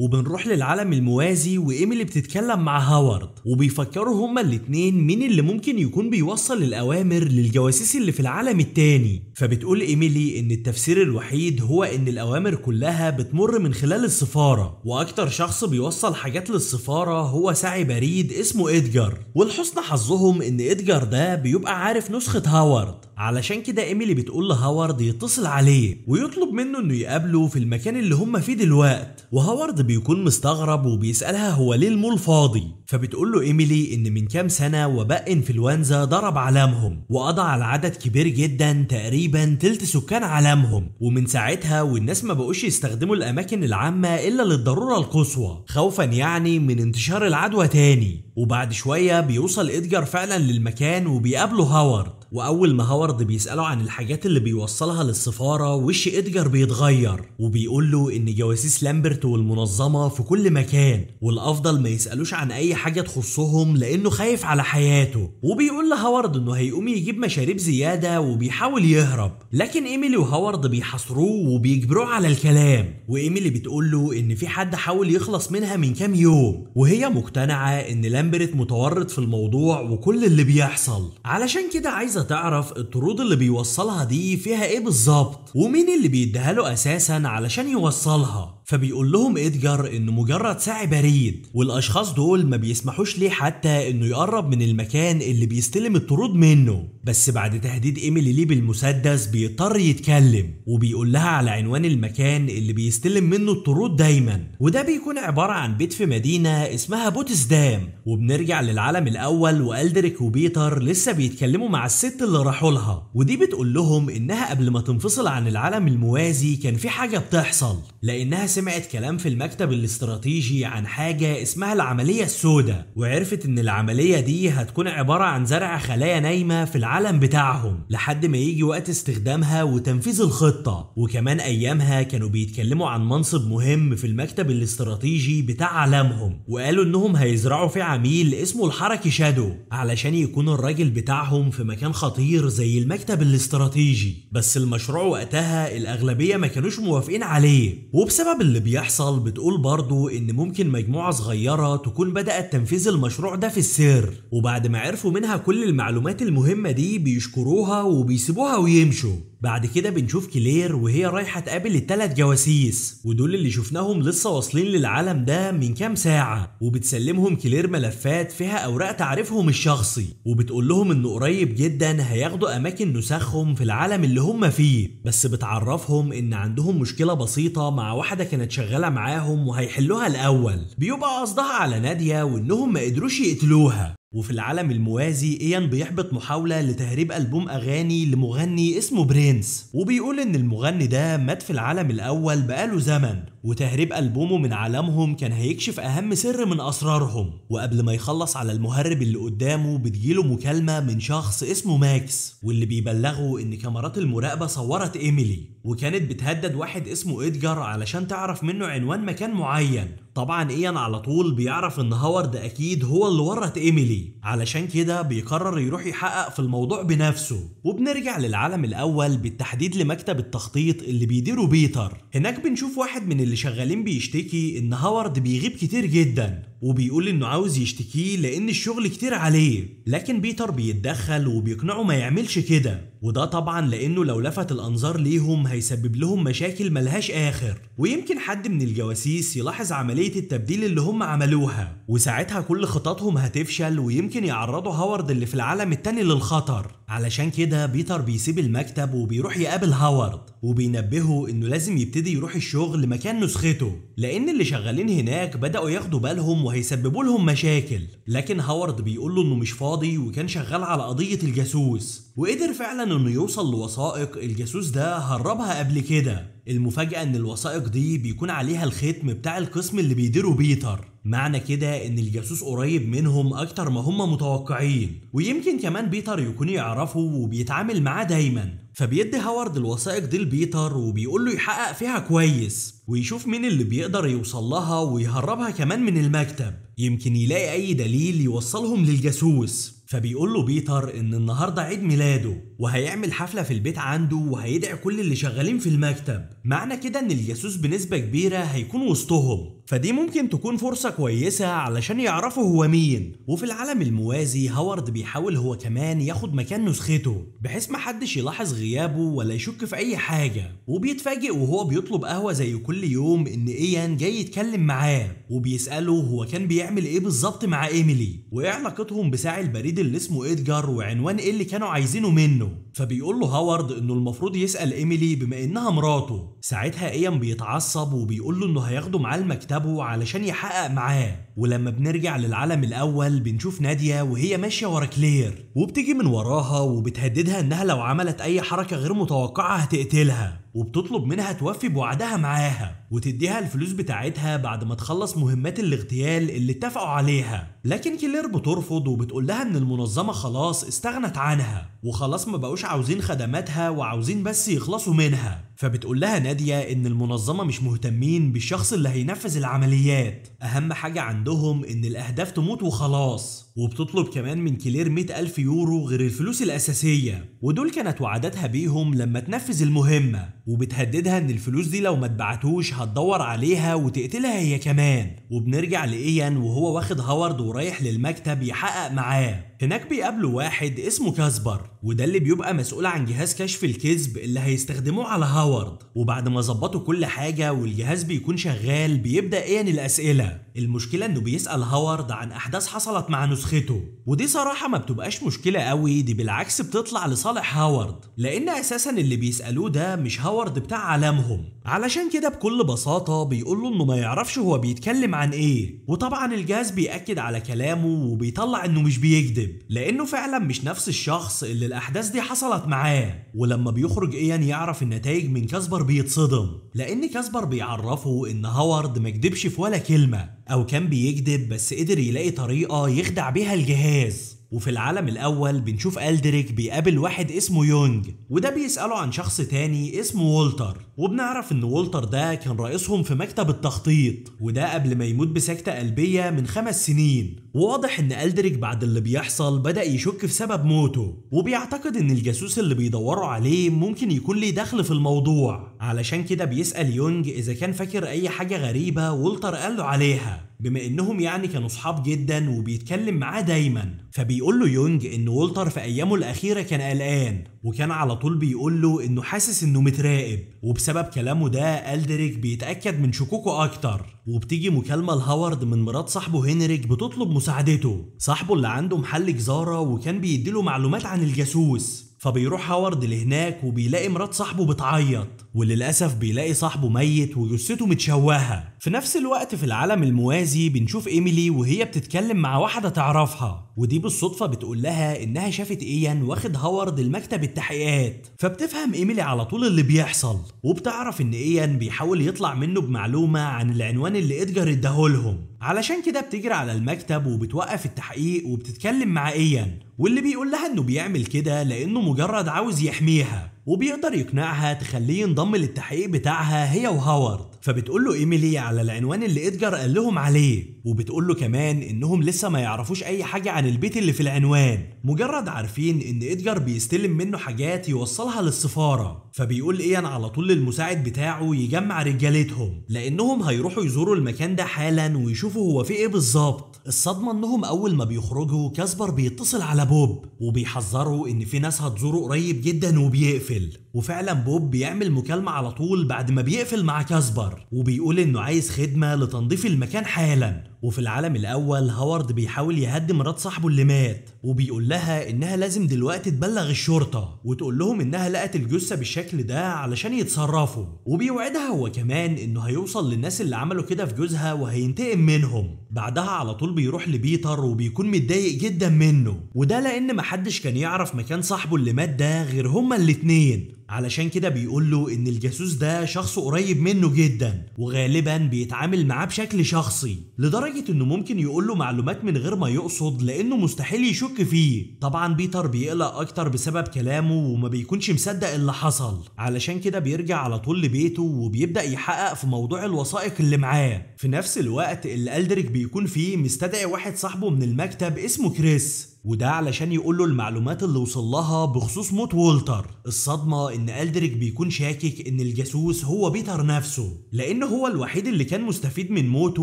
S1: وبنروح للعالم الموازي وإيميلي بتتكلم مع هاورد وبيفكروا هما الاتنين مين اللي ممكن يكون بيوصل الأوامر للجواسيس اللي في العالم التاني فبتقول إيميلي إن التفسير الوحيد هو إن الأوامر كلها بتمر من خلال السفارة وأكتر شخص بيوصل حاجات للسفارة هو ساعي بريد اسمه إدجار ولحسن حظهم إن إدجار ده بيبقى عارف نسخة هاورد علشان كده إيميلي بتقول لهاورد يتصل عليه ويطلب منه إنه يقابله في المكان اللي هما فيه دلوقت وهاورد بيكون مستغرب وبيسألها هو ليه المول فاضي فبتقول له إيميلي إن من كام سنة وباء إنفلونزا ضرب عالمهم وقضى على عدد كبير جدا تقريبا تلت سكان عالمهم ومن ساعتها والناس ما بقوش يستخدموا الأماكن العامة إلا للضرورة القصوى خوفا يعني من انتشار العدوى تاني وبعد شوية بيوصل إدجار فعلا للمكان وبيقابله هاورد وأول ما هاورد بيسأله عن الحاجات اللي بيوصلها للسفارة وش إدجار بيتغير وبيقول له إن جواسيس لامبرت والمنظمة في كل مكان والأفضل ما يسألوش عن أي حاجة تخصهم لأنه خايف على حياته وبيقول لهاورد إنه هيقوم يجيب مشاريب زيادة وبيحاول يهرب لكن إيميلي وهاورد بيحاصروه وبيجبروه على الكلام وإيميلي بتقول له إن في حد حاول يخلص منها من كام يوم وهي مقتنعة إن لامبرت امبرت متورط في الموضوع وكل اللي بيحصل علشان كده عايزه تعرف الطرود اللي بيوصلها دي فيها ايه بالظبط ومين اللي بيديها له اساسا علشان يوصلها فبيقول لهم إدجار إنه مجرد ساعي بريد والأشخاص دول ما بيسمحوش ليه حتى إنه يقرب من المكان اللي بيستلم الطرود منه بس بعد تهديد إيميلي ليه بالمسدس بيضطر يتكلم وبيقول لها على عنوان المكان اللي بيستلم منه الطرود دايما وده بيكون عبارة عن بيت في مدينة اسمها بوتسدام وبنرجع للعالم الأول وألدريك وبيتر لسه بيتكلموا مع الست اللي راحوا لها ودي بتقول لهم إنها قبل ما تنفصل عن العالم الموازي كان في حاجة بتحصل لأنها سمعت كلام في المكتب الاستراتيجي عن حاجة اسمها العملية السوداء وعرفت ان العملية دي هتكون عبارة عن زرع خلايا نايمة في العالم بتاعهم لحد ما يجي وقت استخدامها وتنفيذ الخطة وكمان ايامها كانوا بيتكلموا عن منصب مهم في المكتب الاستراتيجي بتاع عالمهم وقالوا انهم هيزرعوا في عميل اسمه الحركي شادو علشان يكون الراجل بتاعهم في مكان خطير زي المكتب الاستراتيجي بس المشروع وقتها الاغلبية ما كانوش موافقين عليه وبسبب اللي بيحصل بتقول برضو إن ممكن مجموعة صغيرة تكون بدأت تنفيذ المشروع ده في السر وبعد ما عرفوا منها كل المعلومات المهمة دي بيشكروها وبيسيبوها ويمشوا بعد كده بنشوف كلير وهي رايحة تقابل الثلاث جواسيس ودول اللي شفناهم لسه واصلين للعالم ده من كام ساعة وبتسلمهم كلير ملفات فيها أوراق تعريفهم الشخصي وبتقول لهم إنه قريب جدا هياخدوا أماكن نسخهم في العالم اللي هم فيه بس بتعرفهم إن عندهم مشكلة بسيطة مع واحدة كانت شغالة معاهم وهيحلوها الأول بيبقى قصدها على نادية وإنهم ما قدروش يقتلوها وفي العالم الموازي ايان بيحبط محاولة لتهريب ألبوم أغاني لمغني اسمه برينس وبيقول إن المغني ده مات في العالم الأول بقاله زمن وتهريب ألبومه من عالمهم كان هيكشف أهم سر من أسرارهم وقبل ما يخلص على المهرب اللي قدامه بتجيله مكالمة من شخص اسمه ماكس واللي بيبلغه إن كاميرات المراقبة صورت إيميلي وكانت بتهدد واحد اسمه إدجار علشان تعرف منه عنوان مكان معين طبعا ايان على طول بيعرف ان هوارد اكيد هو اللي ورط ايميلي علشان كده بيقرر يروح يحقق في الموضوع بنفسه وبنرجع للعالم الاول بالتحديد لمكتب التخطيط اللي بيديره بيتر هناك بنشوف واحد من اللي شغالين بيشتكي ان هوارد بيغيب كتير جدا وبيقول انه عاوز يشتكيه لان الشغل كتير عليه لكن بيتر بيتدخل وبيقنعه ما يعملش كده وده طبعا لانه لو لفت الانظار ليهم هيسبب لهم مشاكل ملهاش اخر ويمكن حد من الجواسيس يلاحظ عمليه عملية التبديل اللي هم عملوها وساعتها كل خططهم هتفشل ويمكن يعرضوا هاورد اللي في العالم التاني للخطر علشان كده بيتر بيسيب المكتب وبيروح يقابل هاورد وبينبهه انه لازم يبتدي يروح الشغل مكان نسخته لان اللي شغالين هناك بداوا ياخدوا بالهم وهيسببوا لهم مشاكل لكن هاورد بيقول له انه مش فاضي وكان شغال على قضيه الجاسوس وقدر فعلا انه يوصل لوثائق الجاسوس ده هربها قبل كده المفاجاه ان الوثائق دي بيكون عليها الختم بتاع القسم اللي بيديره بيتر معنى كده ان الجاسوس قريب منهم اكتر ما هم متوقعين ويمكن كمان بيتر يكون يعرفه وبيتعامل معاه دايما فبيدي هوارد الوثائق دي لبيتر وبيقول له يحقق فيها كويس ويشوف مين اللي بيقدر يوصل لها ويهربها كمان من المكتب يمكن يلاقي اي دليل يوصلهم للجاسوس فبيقول له بيتر ان النهارده عيد ميلاده وهيعمل حفله في البيت عنده وهيدعي كل اللي شغالين في المكتب معنى كده ان الجاسوس بنسبه كبيره هيكون وسطهم فدي ممكن تكون فرصة كويسة علشان يعرفوا هو مين وفي العالم الموازي هوارد بيحاول هو كمان ياخد مكان نسخته بحيث محدش يلاحظ غيابه ولا يشك في أي حاجة وبيتفاجئ وهو بيطلب قهوة زي كل يوم إن إيان جاي يتكلم معاه وبيسأله هو كان بيعمل إيه بالظبط مع إيميلي وإيه علاقتهم بساعي البريد اللي اسمه إدجار وعنوان إيه اللي كانوا عايزينه منه فبيقول له هوارد إنه المفروض يسأل إيميلي بما إنها مراته ساعتها إيان بيتعصب وبيقول له إنه هياخده معاه المكتب ابو علشان يحقق معاه ولما بنرجع للعالم الاول بنشوف ناديه وهي ماشيه ورا كلير وبتيجي من وراها وبتهددها انها لو عملت اي حركه غير متوقعه هتقتلها وبتطلب منها توفي بوعدها معاها وتديها الفلوس بتاعتها بعد ما تخلص مهمات الاغتيال اللي اتفقوا عليها لكن كلير بترفض وبتقول لها ان المنظمه خلاص استغنت عنها وخلاص ما بقوش عاوزين خدماتها وعاوزين بس يخلصوا منها فبتقول لها نادية إن المنظمة مش مهتمين بالشخص اللي هينفذ العمليات أهم حاجة عندهم إن الأهداف تموت وخلاص وبتطلب كمان من كلير 100 ألف يورو غير الفلوس الأساسية ودول كانت وعدتها بيهم لما تنفذ المهمة وبتهددها إن الفلوس دي لو ما تبعتوش هتدور عليها وتقتلها هي كمان وبنرجع لإيان وهو واخد هوارد ورايح للمكتب يحقق معاه هناك بيقابلوا واحد اسمه كاسبر وده اللي بيبقى مسؤول عن جهاز كشف الكذب اللي هيستخدموه على هاورد وبعد ما ظبطوا كل حاجة والجهاز بيكون شغال بيبدأ إيان الأسئلة المشكلة إنه بيسأل هاورد عن أحداث حصلت مع نسخة نسخته ودي صراحه ما بتبقاش مشكله قوي دي بالعكس بتطلع لصالح هاورد لان اساسا اللي بيسالوه ده مش هاورد بتاع عالمهم علشان كده بكل بساطة بيقول له انه ما يعرفش هو بيتكلم عن ايه وطبعا الجهاز بيأكد على كلامه وبيطلع انه مش بيكذب لانه فعلا مش نفس الشخص اللي الاحداث دي حصلت معاه ولما بيخرج ايان يعرف النتائج من كاسبر بيتصدم لان كاسبر بيعرفه ان هوارد ما كدبش في ولا كلمة او كان بيكذب بس قدر يلاقي طريقة يخدع بيها الجهاز وفي العالم الأول بنشوف ألدريك بيقابل واحد اسمه يونج وده بيسأله عن شخص تاني اسمه وولتر وبنعرف إن وولتر ده كان رئيسهم في مكتب التخطيط وده قبل ما يموت بسكتة قلبية من خمس سنين وواضح إن ألدريك بعد اللي بيحصل بدأ يشك في سبب موته وبيعتقد إن الجاسوس اللي بيدوروا عليه ممكن يكون ليه دخل في الموضوع علشان كده بيسأل يونج إذا كان فاكر أي حاجة غريبة وولتر قال له عليها بما انهم يعني كانوا صحاب جدا وبيتكلم معاه دايما فبيقول له يونج ان وولتر في ايامه الاخيره كان قلقان وكان على طول بيقول له انه حاسس انه متراقب وبسبب كلامه ده الدريك بيتاكد من شكوكه اكتر وبتيجي مكالمه لهوارد من مرات صاحبه هنريك بتطلب مساعدته صاحبه اللي عنده محل جزاره وكان بيديله معلومات عن الجاسوس فبيروح هاورد لهناك وبيلاقي مرات صاحبه بتعيط وللأسف بيلاقي صاحبه ميت وجثته متشوهة في نفس الوقت في العالم الموازي بنشوف إيميلي وهي بتتكلم مع واحدة تعرفها ودي بالصدفة بتقول لها إنها شافت إيان واخد هاورد لمكتب التحقيقات فبتفهم إيميلي على طول اللي بيحصل وبتعرف إن إيان بيحاول يطلع منه بمعلومة عن العنوان اللي ادجر اداهولهم علشان كده بتجري على المكتب وبتوقف التحقيق وبتتكلم مع إيان واللي بيقول لها انه بيعمل كده لانه مجرد عاوز يحميها وبيقدر يقنعها تخليه ينضم للتحقيق بتاعها هي وهاورد فبتقول له ايميلي على العنوان اللي ادجار قال لهم عليه وبتقول له كمان انهم لسه ما يعرفوش اي حاجه عن البيت اللي في العنوان مجرد عارفين ان ادجار بيستلم منه حاجات يوصلها للسفاره فبيقول ايان على طول للمساعد بتاعه يجمع رجالتهم لانهم هيروحوا يزوروا المكان ده حالا ويشوفوا هو فيه ايه بالظبط الصدمة انهم اول ما بيخرجوا كاسبر بيتصل على بوب وبيحذره ان في ناس هتزوره قريب جدا وبيقفل وفعلا بوب بيعمل مكالمة على طول بعد ما بيقفل مع كاسبر وبيقول انه عايز خدمة لتنظيف المكان حالا وفي العالم الاول هوارد بيحاول يهدي مرات صاحبه اللي مات وبيقول لها انها لازم دلوقتي تبلغ الشرطة وتقول لهم انها لقت الجثة بالشكل ده علشان يتصرفوا وبيوعدها هو كمان انه هيوصل للناس اللي عملوا كده في جوزها وهينتقم منهم بعدها على طول بيروح لبيتر وبيكون متضايق جدا منه وده لان محدش كان يعرف مكان صاحبه اللي مات ده غير هما الاتنين علشان كده بيقول له ان الجاسوس ده شخص قريب منه جدا وغالبا بيتعامل معاه بشكل شخصي لدرجه انه ممكن يقول له معلومات من غير ما يقصد لانه مستحيل يشك فيه طبعا بيتر بيقلق اكتر بسبب كلامه وما بيكونش مصدق اللي حصل علشان كده بيرجع على طول لبيته وبيبدا يحقق في موضوع الوثائق اللي معاه في نفس الوقت اللي ألدريك بيكون فيه مستدعي واحد صاحبه من المكتب اسمه كريس وده علشان يقول له المعلومات اللي وصل لها بخصوص موت وولتر الصدمة ان ألدريك بيكون شاكك ان الجاسوس هو بيتر نفسه لان هو الوحيد اللي كان مستفيد من موته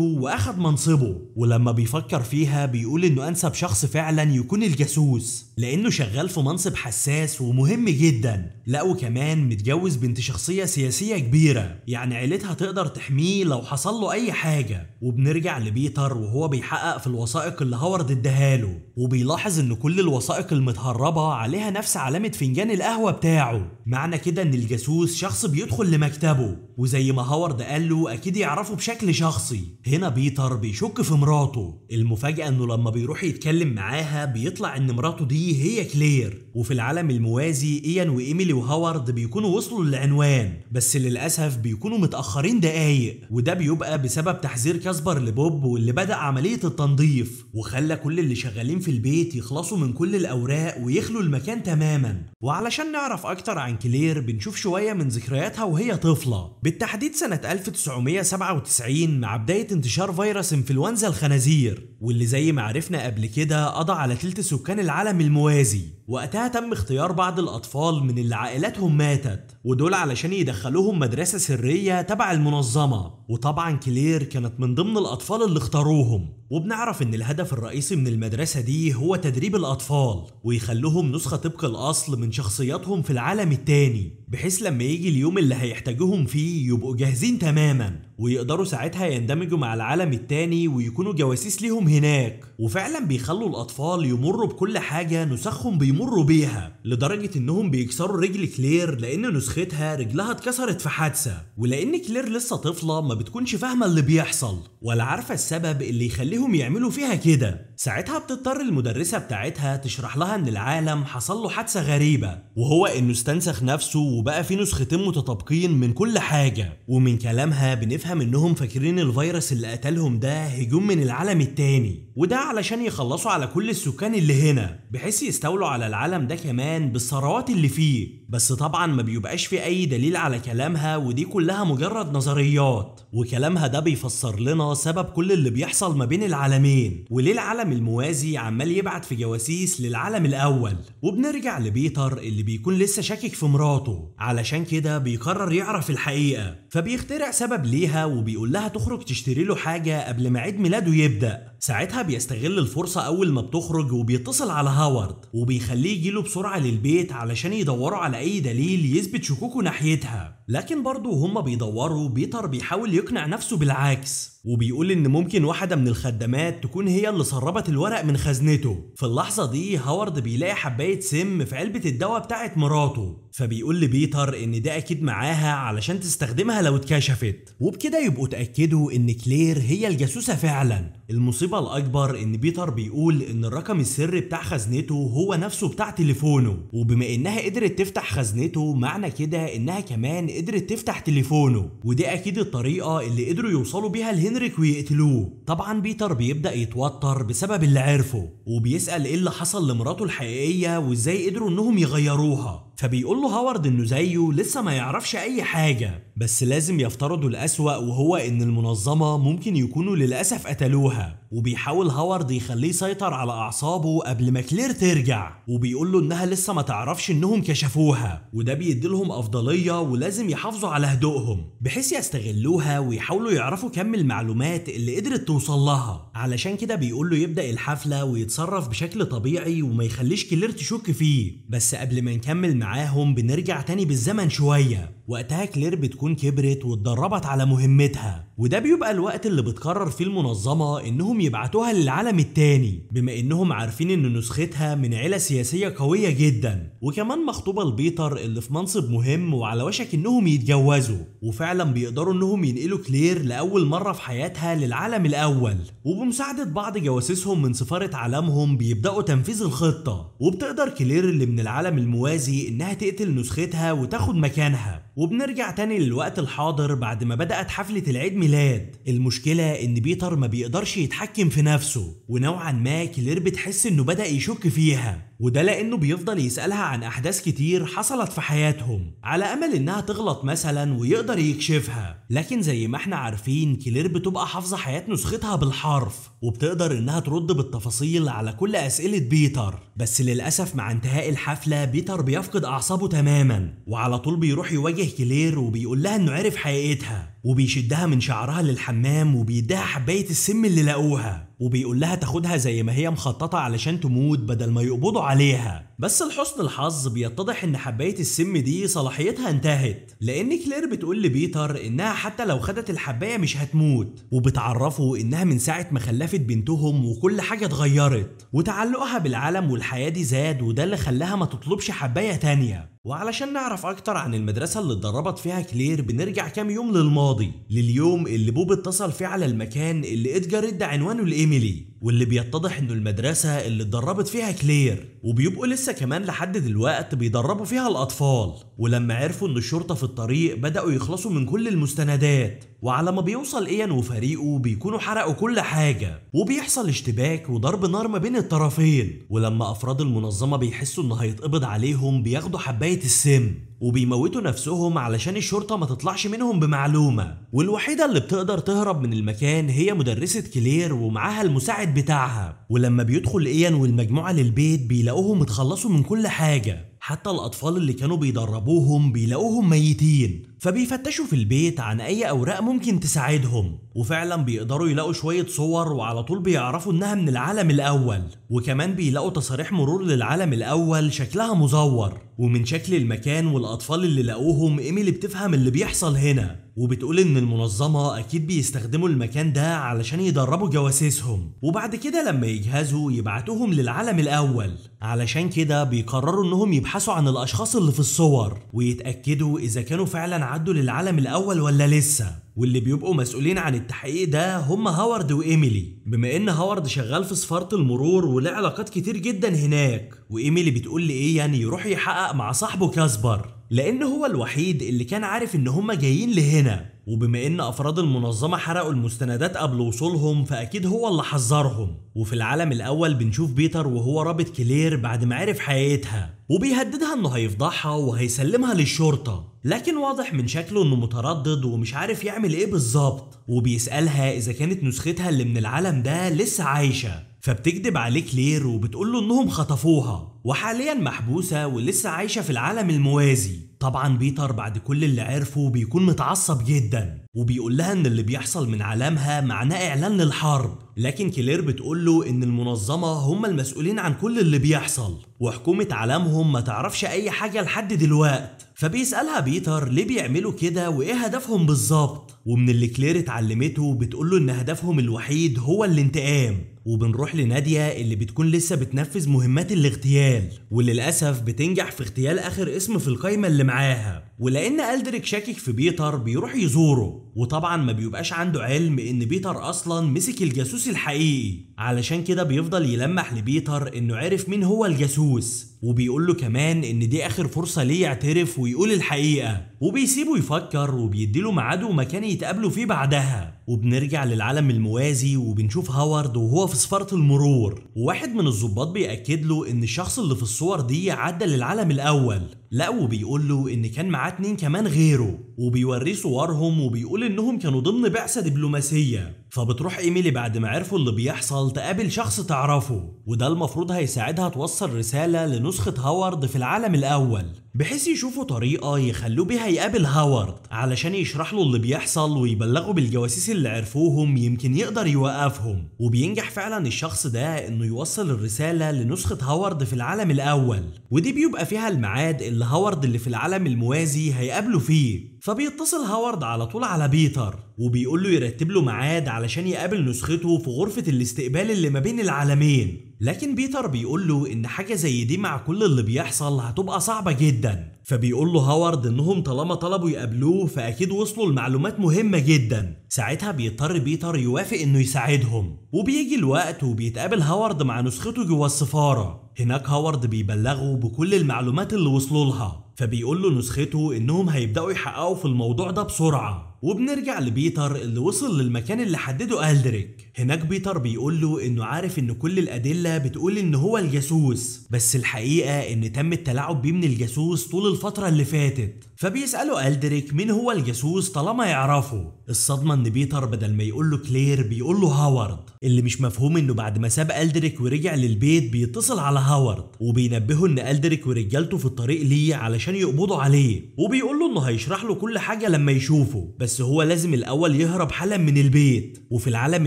S1: واخد منصبه ولما بيفكر فيها بيقول انه انسب شخص فعلا يكون الجاسوس لانه شغال في منصب حساس ومهم جدا لا وكمان متجوز بنت شخصيه سياسيه كبيره يعني عيلتها تقدر تحميه لو حصل له اي حاجه وبنرجع لبيتر وهو بيحقق في الوثائق اللي هوارد اداها له وبيلاحظ ان كل الوثائق المتهربه عليها نفس علامه فنجان القهوه بتاعه معنى كده ان الجاسوس شخص بيدخل لمكتبه وزي ما هوارد قال له اكيد يعرفه بشكل شخصي هنا بيتر بيشك في مراته المفاجاه انه لما بيروح يتكلم معاها بيطلع ان مراته دي إيه هي كلير وفي العالم الموازي ايان وايميلي وهوارد بيكونوا وصلوا للعنوان بس للاسف بيكونوا متاخرين دقايق وده بيبقى بسبب تحذير كاسبر لبوب واللي بدا عمليه التنظيف وخلى كل اللي شغالين في البيت يخلصوا من كل الاوراق ويخلوا المكان تماما وعلشان نعرف اكتر عن كلير بنشوف شويه من ذكرياتها وهي طفله بالتحديد سنه 1997 مع بدايه انتشار فيروس انفلونزا الخنازير واللي زي ما عرفنا قبل كده قضى على ثلث سكان العالم الموازي الموازي وقتها تم اختيار بعض الأطفال من اللي عائلاتهم ماتت ودول علشان يدخلوهم مدرسة سرية تبع المنظمة وطبعا كلير كانت من ضمن الأطفال اللي اختاروهم وبنعرف ان الهدف الرئيسي من المدرسة دي هو تدريب الأطفال ويخلوهم نسخة طبق الأصل من شخصياتهم في العالم التاني بحيث لما يجي اليوم اللي هيحتاجوهم فيه يبقوا جاهزين تماما ويقدروا ساعتها يندمجوا مع العالم التاني ويكونوا جواسيس ليهم هناك وفعلا بيخلوا الأطفال يمروا بكل حاجة نسخهم بيمروا بيها لدرجة انهم بيكسروا رجل كلير لأن نسخ وبخيتها رجلها اتكسرت في حادثه ولان كلير لسه طفله ما بتكونش فاهمه اللي بيحصل ولا عارفه السبب اللي يخليهم يعملوا فيها كده ساعتها بتضطر المدرسة بتاعتها تشرح لها إن العالم حصل له حادثة غريبة وهو إنه استنسخ نفسه وبقى فيه نسختين متطابقين من كل حاجة ومن كلامها بنفهم إنهم فاكرين الفيروس اللي قتلهم ده هجوم من العالم التاني وده علشان يخلصوا على كل السكان اللي هنا بحيث يستولوا على العالم ده كمان بالثروات اللي فيه بس طبعا ما بيبقاش في أي دليل على كلامها ودي كلها مجرد نظريات وكلامها ده بيفسر لنا سبب كل اللي بيحصل ما بين العالمين وليه العالم الموازي عمال يبعت في جواسيس للعالم الاول وبنرجع لبيتر اللي بيكون لسه شاكك في مراته علشان كده بيقرر يعرف الحقيقه فبيخترع سبب ليها وبيقول لها تخرج تشتري له حاجه قبل ما عيد ميلاده يبدا ساعتها بيستغل الفرصة أول ما بتخرج وبيتصل على هاوارد وبيخليه يجيله بسرعة للبيت علشان يدوروا على أي دليل يثبت شكوكه ناحيتها لكن برضه هما بيدوروا بيتر بيحاول يقنع نفسه بالعكس وبيقول ان ممكن واحده من الخدامات تكون هي اللي سربت الورق من خزنته في اللحظه دي هوارد بيلاقي حبايه سم في علبه الدواء بتاعت مراته فبيقول لبيتر ان ده اكيد معاها علشان تستخدمها لو اتكشفت وبكده يبقوا اتاكدوا ان كلير هي الجاسوسه فعلا المصيبه الاكبر ان بيتر بيقول ان الرقم السري بتاع خزنته هو نفسه بتاع تليفونه وبما انها قدرت تفتح خزنته معنى كده انها كمان قدرت تفتح تليفونه ودي اكيد الطريقه اللي قدروا يوصلوا بيها هنريك ويقتلوه طبعا بيتر بيبدأ يتوتر بسبب اللي عرفه وبيسأل ايه اللي حصل لمراته الحقيقية وازاي قدروا انهم يغيروها فبيقول له هاورد انه زيه لسه ما يعرفش اي حاجه بس لازم يفترضوا الاسوا وهو ان المنظمه ممكن يكونوا للاسف قتلوها وبيحاول هاورد يخليه يسيطر على اعصابه قبل ما كلير ترجع وبيقول له انها لسه ما تعرفش انهم كشفوها وده بيديلهم افضليه ولازم يحافظوا على هدوءهم بحيث يستغلوها ويحاولوا يعرفوا كم المعلومات اللي قدرت توصل لها علشان كده بيقول له يبدا الحفله ويتصرف بشكل طبيعي وما يخليش كلير تشك فيه بس قبل ما نكمل مع معاهم بنرجع تاني بالزمن شوية وقتها كلير بتكون كبرت واتدربت على مهمتها وده بيبقى الوقت اللي بتقرر فيه المنظمة انهم يبعتوها للعالم التاني بما انهم عارفين ان نسختها من عيلة سياسية قوية جدا وكمان مخطوبة لبيتر اللي في منصب مهم وعلى وشك انهم يتجوزوا وفعلا بيقدروا انهم ينقلوا كلير لأول مرة في حياتها للعالم الأول وبمساعدة بعض جواسيسهم من سفارة عالمهم بيبدأوا تنفيذ الخطة وبتقدر كلير اللي من العالم الموازي انها تقتل نسختها وتاخد مكانها وبنرجع تاني للوقت الحاضر بعد ما بدأت حفلة العيد ميلاد المشكلة إن بيتر ما بيقدرش يتحكم في نفسه ونوعا ما كلير بتحس إنه بدأ يشك فيها وده لأنه بيفضل يسألها عن أحداث كتير حصلت في حياتهم على أمل إنها تغلط مثلا ويقدر يكشفها لكن زي ما احنا عارفين كلير بتبقى حافظة حياة نسختها بالحرف وبتقدر إنها ترد بالتفاصيل على كل أسئلة بيتر بس للأسف مع انتهاء الحفلة بيتر بيفقد أعصابه تماما وعلى طول بيروح يواجه كلير وبيقول لها إنه عرف حقيقتها وبيشدها من شعرها للحمام وبيديها حباية السم اللي لاقوها وبيقول لها تاخدها زي ما هي مخططة علشان تموت بدل ما يقبضوا عليها بس لحسن الحظ بيتضح ان حباية السم دي صلاحيتها انتهت لان كلير بتقول لبيتر انها حتى لو خدت الحباية مش هتموت وبتعرفه انها من ساعة ما خلفت بنتهم وكل حاجة اتغيرت وتعلقها بالعالم والحياة دي زاد وده اللي خلاها ما تطلبش حباية تانية وعلشان نعرف اكتر عن المدرسة اللي اتدربت فيها كلير بنرجع كام يوم للماضي فاضي لليوم اللي بوب اتصل فيه على المكان اللي ادجار ادى عنوانه لايميلي واللي بيتضح انه المدرسه اللي اتدربت فيها كلير وبيبقوا لسه كمان لحد دلوقت بيدربوا فيها الاطفال ولما عرفوا ان الشرطه في الطريق بداوا يخلصوا من كل المستندات وعلى ما بيوصل ايان وفريقه بيكونوا حرقوا كل حاجه وبيحصل اشتباك وضرب نار ما بين الطرفين ولما افراد المنظمه بيحسوا ان هيتقبض عليهم بياخدوا حبايه السم وبيموتوا نفسهم علشان الشرطه ما تطلعش منهم بمعلومه والوحيده اللي بتقدر تهرب من المكان هي مدرسه كلير ومعاها المساعد المساعد بتاعها ولما بيدخل ايان والمجموعه للبيت بيلاقوهم اتخلصوا من كل حاجه حتى الاطفال اللي كانوا بيدربوهم بيلاقوهم ميتين فبيفتشوا في البيت عن اي اوراق ممكن تساعدهم وفعلا بيقدروا يلاقوا شويه صور وعلى طول بيعرفوا انها من العالم الاول وكمان بيلاقوا تصاريح مرور للعالم الاول شكلها مزور ومن شكل المكان والاطفال اللي لاقوهم ايميلي بتفهم اللي بيحصل هنا وبتقول ان المنظمه اكيد بيستخدموا المكان ده علشان يدربوا جواسيسهم وبعد كده لما يجهزوا يبعتوهم للعالم الاول علشان كده بيقرروا انهم يبحثوا عن الاشخاص اللي في الصور ويتاكدوا اذا كانوا فعلا تعدوا العالم الاول ولا لسه واللي بيبقوا مسؤولين عن التحقيق ده هم هوارد وايميلي بما ان هوارد شغال في سفاره المرور وله علاقات كتير جدا هناك وايميلي بتقول لي ايه يعني يروح يحقق مع صاحبه كاسبر لأن هو الوحيد اللي كان عارف إن هما جايين لهنا وبما إن أفراد المنظمة حرقوا المستندات قبل وصولهم فأكيد هو اللي حذرهم وفي العالم الأول بنشوف بيتر وهو رابط كلير بعد ما عرف حقيقتها وبيهددها إنه هيفضحها وهيسلمها للشرطة لكن واضح من شكله إنه متردد ومش عارف يعمل إيه بالظبط وبيسألها إذا كانت نسختها اللي من العالم ده لسه عايشة فبتكذب عليه كلير وبتقول له انهم خطفوها وحاليا محبوسة ولسه عايشة في العالم الموازي طبعا بيتر بعد كل اللي عرفه بيكون متعصب جدا وبيقول لها ان اللي بيحصل من عالمها معناه اعلان للحرب لكن كلير بتقول له ان المنظمة هم المسؤولين عن كل اللي بيحصل وحكومة عالمهم ما تعرفش اي حاجة لحد دلوقت فبيسألها بيتر ليه بيعملوا كده وإيه هدفهم بالظبط ومن اللي كلير اتعلمته بتقول له إن هدفهم الوحيد هو الانتقام وبنروح لنادية اللي بتكون لسه بتنفذ مهمات الاغتيال وللأسف بتنجح في اغتيال آخر اسم في القايمة اللي معاها ولأن ألدريك شاكك في بيتر بيروح يزوره وطبعا ما بيبقاش عنده علم إن بيتر أصلا مسك الجاسوس الحقيقي علشان كده بيفضل يلمح لبيتر إنه عرف مين هو الجاسوس وبيقول له كمان ان دي اخر فرصه ليه يعترف ويقول الحقيقه وبيسيبه يفكر وبيديله ميعاد ومكان يتقابلوا فيه بعدها وبنرجع للعالم الموازي وبنشوف هاورد وهو في سفارة المرور وواحد من الظباط بيأكد له ان الشخص اللي في الصور دي عدى للعالم الاول لا وبيقول له ان كان معاه اتنين كمان غيره وبيوريه صورهم وبيقول انهم كانوا ضمن بعثة دبلوماسية فبتروح ايميلي بعد ما عرفوا اللي بيحصل تقابل شخص تعرفه وده المفروض هيساعدها توصل رسالة لنسخة هاورد في العالم الاول بحيث يشوفوا طريقة يخلوه بيها يقابل هاوارد علشان يشرح له اللي بيحصل ويبلغوا بالجواسيس اللي عرفوهم يمكن يقدر يوقفهم وبينجح فعلا الشخص ده انه يوصل الرسالة لنسخة هاوارد في العالم الاول ودي بيبقى فيها الميعاد اللي هاوارد اللي في العالم الموازي هيقابله فيه فبيتصل هوارد على طول على بيتر وبيقول له يرتب له ميعاد علشان يقابل نسخته في غرفة الاستقبال اللي ما بين العالمين لكن بيتر بيقول له ان حاجة زي دي مع كل اللي بيحصل هتبقى صعبة جدا فبيقول له هوارد انهم طالما طلبوا يقابلوه فاكيد وصلوا لمعلومات مهمة جدا ساعتها بيضطر بيتر يوافق انه يساعدهم وبيجي الوقت وبيتقابل هوارد مع نسخته جوه السفارة هناك هوارد بيبلغه بكل المعلومات اللي وصلوا لها فبيقول له نسخته انهم هيبداوا يحققوا في الموضوع ده بسرعه وبنرجع لبيتر اللي وصل للمكان اللي حدده ألدريك هناك بيتر بيقول له انه عارف ان كل الادله بتقول ان هو الجاسوس بس الحقيقه ان تم التلاعب بيه من الجاسوس طول الفتره اللي فاتت فبيساله الدريك مين هو الجاسوس طالما يعرفه الصدمه ان بيتر بدل ما يقول له كلير بيقول له هاورد اللي مش مفهوم انه بعد ما ساب الدريك ورجع للبيت بيتصل على هاورد وبينبهه ان الدريك ورجالته في الطريق ليه علشان يقبضوا عليه وبيقول له انه هيشرح له كل حاجه لما يشوفه بس بس هو لازم الاول يهرب حالا من البيت وفي العالم